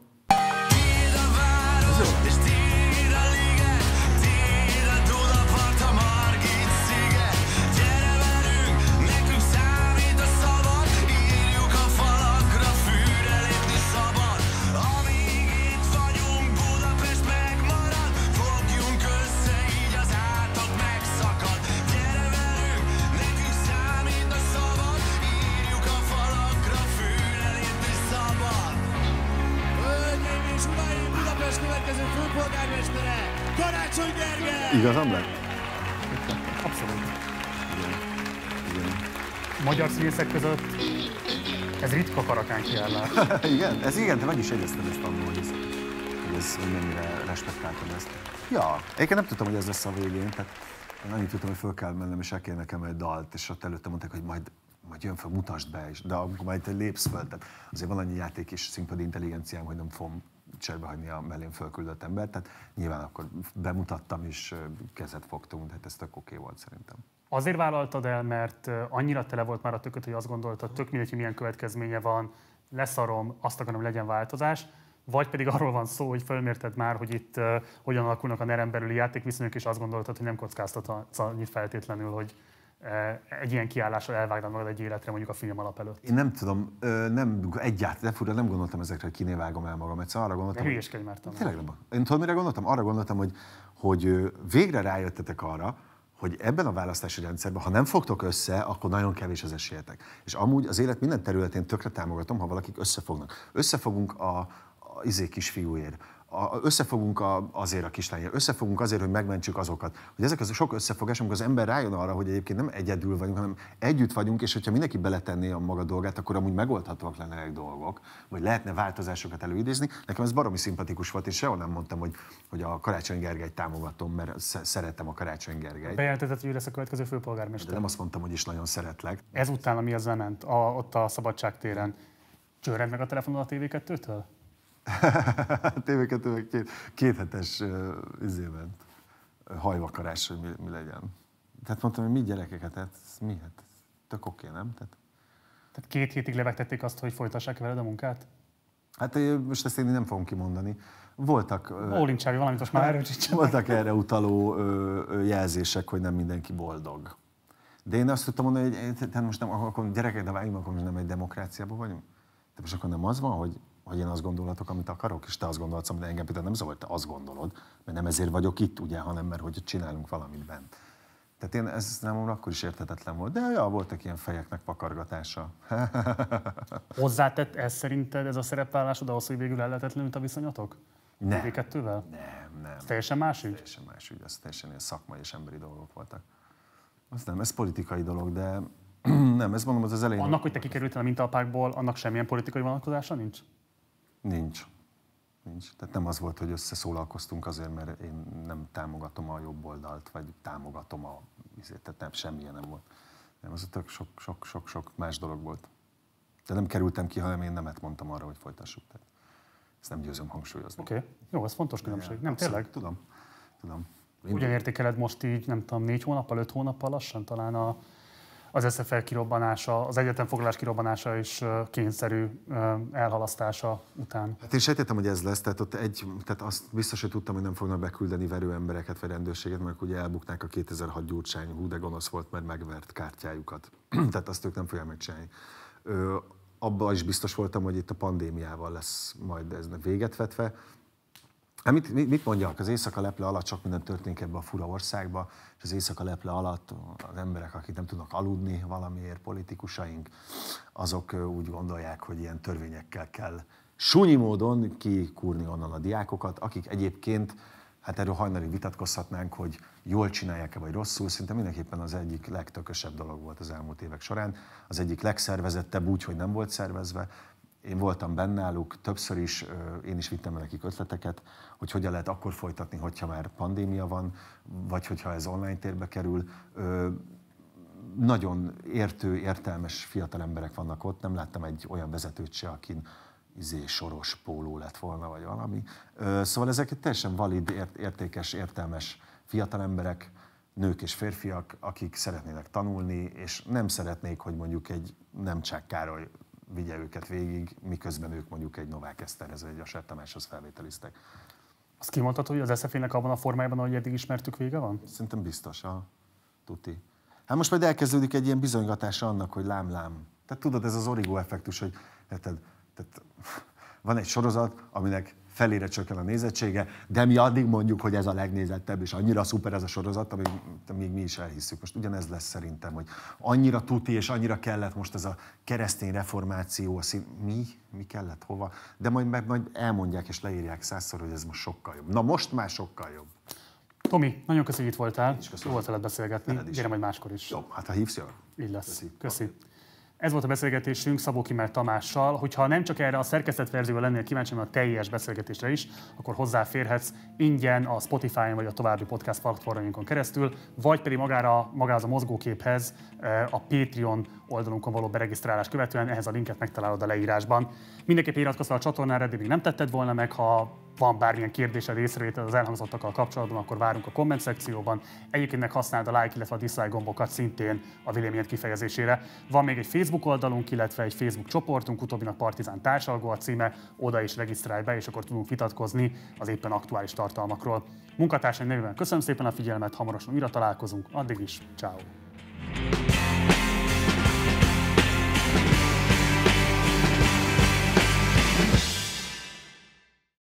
Ez jó. Igazam lett? Abszolút. Igen. Igen. Magyar színészek között ez ritka karakán kiállás. [LAUGHS] igen, ez igen, Te meg is jegyeztem ezt annól, hogy ez, hogy ez hogy mennyire respektáltam ezt. Ja, egyébként nem tudtam, hogy ez lesz a végén, tehát én annyit tudtam, hogy föl kell mennem, és el nekem egy dalt, és ott előtte mondták, hogy majd majd jön fel, mutasd be, és, de akkor majd te lépsz fel. tehát azért van annyi játék és színpadi intelligenciám, hogy nem fogom cserbe hagyni a mellén fölküldött embert, tehát nyilván akkor bemutattam és kezet fogtunk, de hát ez tök oké okay volt szerintem. Azért vállaltad el, mert annyira tele volt már a tököt, hogy azt gondoltad, tök mindegy, hogy milyen következménye van, leszarom, azt akarom, hogy legyen változás, vagy pedig arról van szó, hogy fölmérted már, hogy itt uh, hogyan alakulnak a nerem belüli játékviszonyok, és azt gondoltad, hogy nem kockáztatsz annyit feltétlenül, hogy egy ilyen kiállással elvágnád magad egy életre mondjuk a film alap előtt? Én nem tudom, nem, egyáltalán, de fura, nem gondoltam ezekre, hogy kinél vágom el magam. Egyszer arra gondoltam, de hülyeskedj már tanul. Tényleg nem. Én tudom, mire gondoltam? Arra gondoltam, hogy, hogy végre rájöttetek arra, hogy ebben a választási rendszerben, ha nem fogtok össze, akkor nagyon kevés az esélyetek. És amúgy az élet minden területén tökre támogatom, ha valakik összefognak. Összefogunk a, a izé kisfiúért a, összefogunk a, azért a kislányért, összefogunk azért, hogy megmentsük azokat. Hogy ezek az sok összefogás, amikor az ember rájön arra, hogy egyébként nem egyedül vagyunk, hanem együtt vagyunk, és hogyha mindenki beletenné a maga dolgát, akkor amúgy megoldhatóak lennének dolgok, vagy lehetne változásokat előidézni. Nekem ez baromi szimpatikus volt, és sehol nem mondtam, hogy, hogy a Karácsony Gergelyt támogatom, mert szeretem a Karácsony Gergelyt. Bejelentett, hogy ő lesz a következő főpolgármester. De nem azt mondtam, hogy is nagyon szeretlek. Ezután, ami az ment, a, ott a szabadságtéren, csörrend meg a telefonod a TV2-től? [LAUGHS] TV2 meg két, két hetes izében hajvakarás, hogy mi, mi legyen. Tehát mondtam, hogy mi gyerekeket, hát ez mi? Hát ez tök oké, okay, nem? Tehát... Tehát két hétig levegtették azt, hogy folytassák veled a munkát? Hát most ezt én nem fogom kimondani. Voltak... Olincsávi, valamit most már erősítsen. Voltak erre utaló jelzések, hogy nem mindenki boldog. De én azt tudtam mondani, hogy most nem, akkor gyerekek, de vágjunk, akkor most nem egy demokráciában vagyunk. De most akkor nem az van, hogy hogy én azt gondolhatok, amit akarok, és te azt gondolsz, amit engem például nem szabad, te azt gondolod, mert nem ezért vagyok itt, ugye, hanem mert hogy csinálunk valamit bent. Tehát én ez számomra akkor is értetetlen volt, de ja, voltak ilyen fejeknek pakargatása. [LAUGHS] Hozzátett ez szerinted, ez a szerepvállásod ahhoz, hogy végül elletetlenült a viszonyatok? Nem. v 2 Nem, nem. Ez teljesen más ügy? Teljesen más ügy, ez teljesen ilyen szakmai és emberi dolgok voltak. Az nem, ez politikai dolog, de [CLEARS THROAT] nem, ez mondom, az az elején... Annak, hogy te kikerültél a mintapákból, annak semmilyen politikai vonatkozása nincs? Nincs. Nincs. Tehát nem az volt, hogy összeszólalkoztunk azért, mert én nem támogatom a jobb oldalt, vagy támogatom a vizet, tehát nem, semmilyen nem volt. Nem, az tök sok-sok-sok sok más dolog volt. De nem kerültem ki, hanem én nemet mondtam arra, hogy folytassuk. Tehát ezt nem győzöm hangsúlyozni. Oké, okay. jó, ez fontos különbség. nem, tényleg? Tudom, tudom. Ugyan értékeled most így, nem tudom, négy hónappal, öt hónappal lassan talán a, az SFL kirobbanása, az egyetemfoglalás kirobbanása és kényszerű elhalasztása után. Hát én sejtettem, hogy ez lesz, tehát ott egy, tehát azt biztos, hogy tudtam, hogy nem fognak beküldeni verő embereket vagy rendőrséget, mert ugye elbuknák a 2006 gyurcsány, hú de gonosz volt, mert megvert kártyájukat. [CLEARS THROAT] tehát azt ők nem fogják megcsinálni. Abban abba is biztos voltam, hogy itt a pandémiával lesz majd ez véget vetve. Hát mit, mit, mit mondjak, az éjszaka leple alatt sok minden történik ebbe a fura országba, és az éjszaka leple alatt az emberek, akik nem tudnak aludni valamiért, politikusaink, azok úgy gondolják, hogy ilyen törvényekkel kell súnyi módon kikúrni onnan a diákokat, akik egyébként, hát erről hajnalig vitatkozhatnánk, hogy jól csinálják-e vagy rosszul, szinte mindenképpen az egyik legtökösebb dolog volt az elmúlt évek során, az egyik legszervezettebb úgy, hogy nem volt szervezve, én voltam náluk, többször is én is vittem el nekik ötleteket, hogy hogyan lehet akkor folytatni, hogyha már pandémia van, vagy hogyha ez online térbe kerül. Nagyon értő, értelmes fiatal emberek vannak ott, nem láttam egy olyan vezetőt se, akin izé, soros póló lett volna, vagy valami. Szóval ezek teljesen valid, értékes, értelmes fiatal emberek, nők és férfiak, akik szeretnének tanulni, és nem szeretnék, hogy mondjuk egy nem Csák Károly vigye őket végig, miközben ők mondjuk egy Novák Eszterhez vagy egy Asár Tamáshoz felvételiztek. Azt kimondhatod, hogy az sf nek abban a formájában, ahogy eddig ismertük, vége van? Szerintem biztos, a tuti. Hát most majd elkezdődik egy ilyen bizonygatása annak, hogy lám-lám. Tehát tudod, ez az origó effektus, hogy érted, tehát [LAUGHS] van egy sorozat, aminek felére csökken a nézettsége, de mi addig mondjuk, hogy ez a legnézettebb, és annyira szuper ez a sorozat, amíg még mi is elhisszük. Most ugyanez lesz szerintem, hogy annyira tuti, és annyira kellett most ez a keresztény reformáció, a szín... mi? Mi kellett hova? De majd, majd elmondják és leírják százszor, hogy ez most sokkal jobb. Na most már sokkal jobb. Tomi, nagyon köszönjük, hogy itt voltál. Jó volt veled beszélgetni. Gyere majd máskor is. Jó, hát ha hívsz, jó. Így lesz. Köszi. Köszi. Okay. Ez volt a beszélgetésünk Szabó Kimmel Tamással. Hogyha nem csak erre a szerkesztett verzióra lennél kíváncsi, hanem a teljes beszélgetésre is, akkor hozzáférhetsz ingyen a Spotify-on vagy a további podcast platformjainkon keresztül, vagy pedig magára, magához a mozgóképhez eh, a Patreon oldalunkon való beregisztrálás követően ehhez a linket megtalálod a leírásban. Mindenképp iratkozz fel a csatornára, eddig még nem tetted volna meg, ha van bármilyen kérdésed, észrevétel az elhangzottakkal kapcsolatban, akkor várunk a komment szekcióban. Egyébként meg használd a like, illetve a dislike gombokat szintén a véleményed kifejezésére. Van még egy Facebook oldalunk, illetve egy Facebook csoportunk, utóbbinak Partizán társalgó a címe, oda is regisztrálj be, és akkor tudunk vitatkozni az éppen aktuális tartalmakról. Munkatársai nevében köszönöm szépen a figyelmet, hamarosan újra találkozunk, addig is, ciao.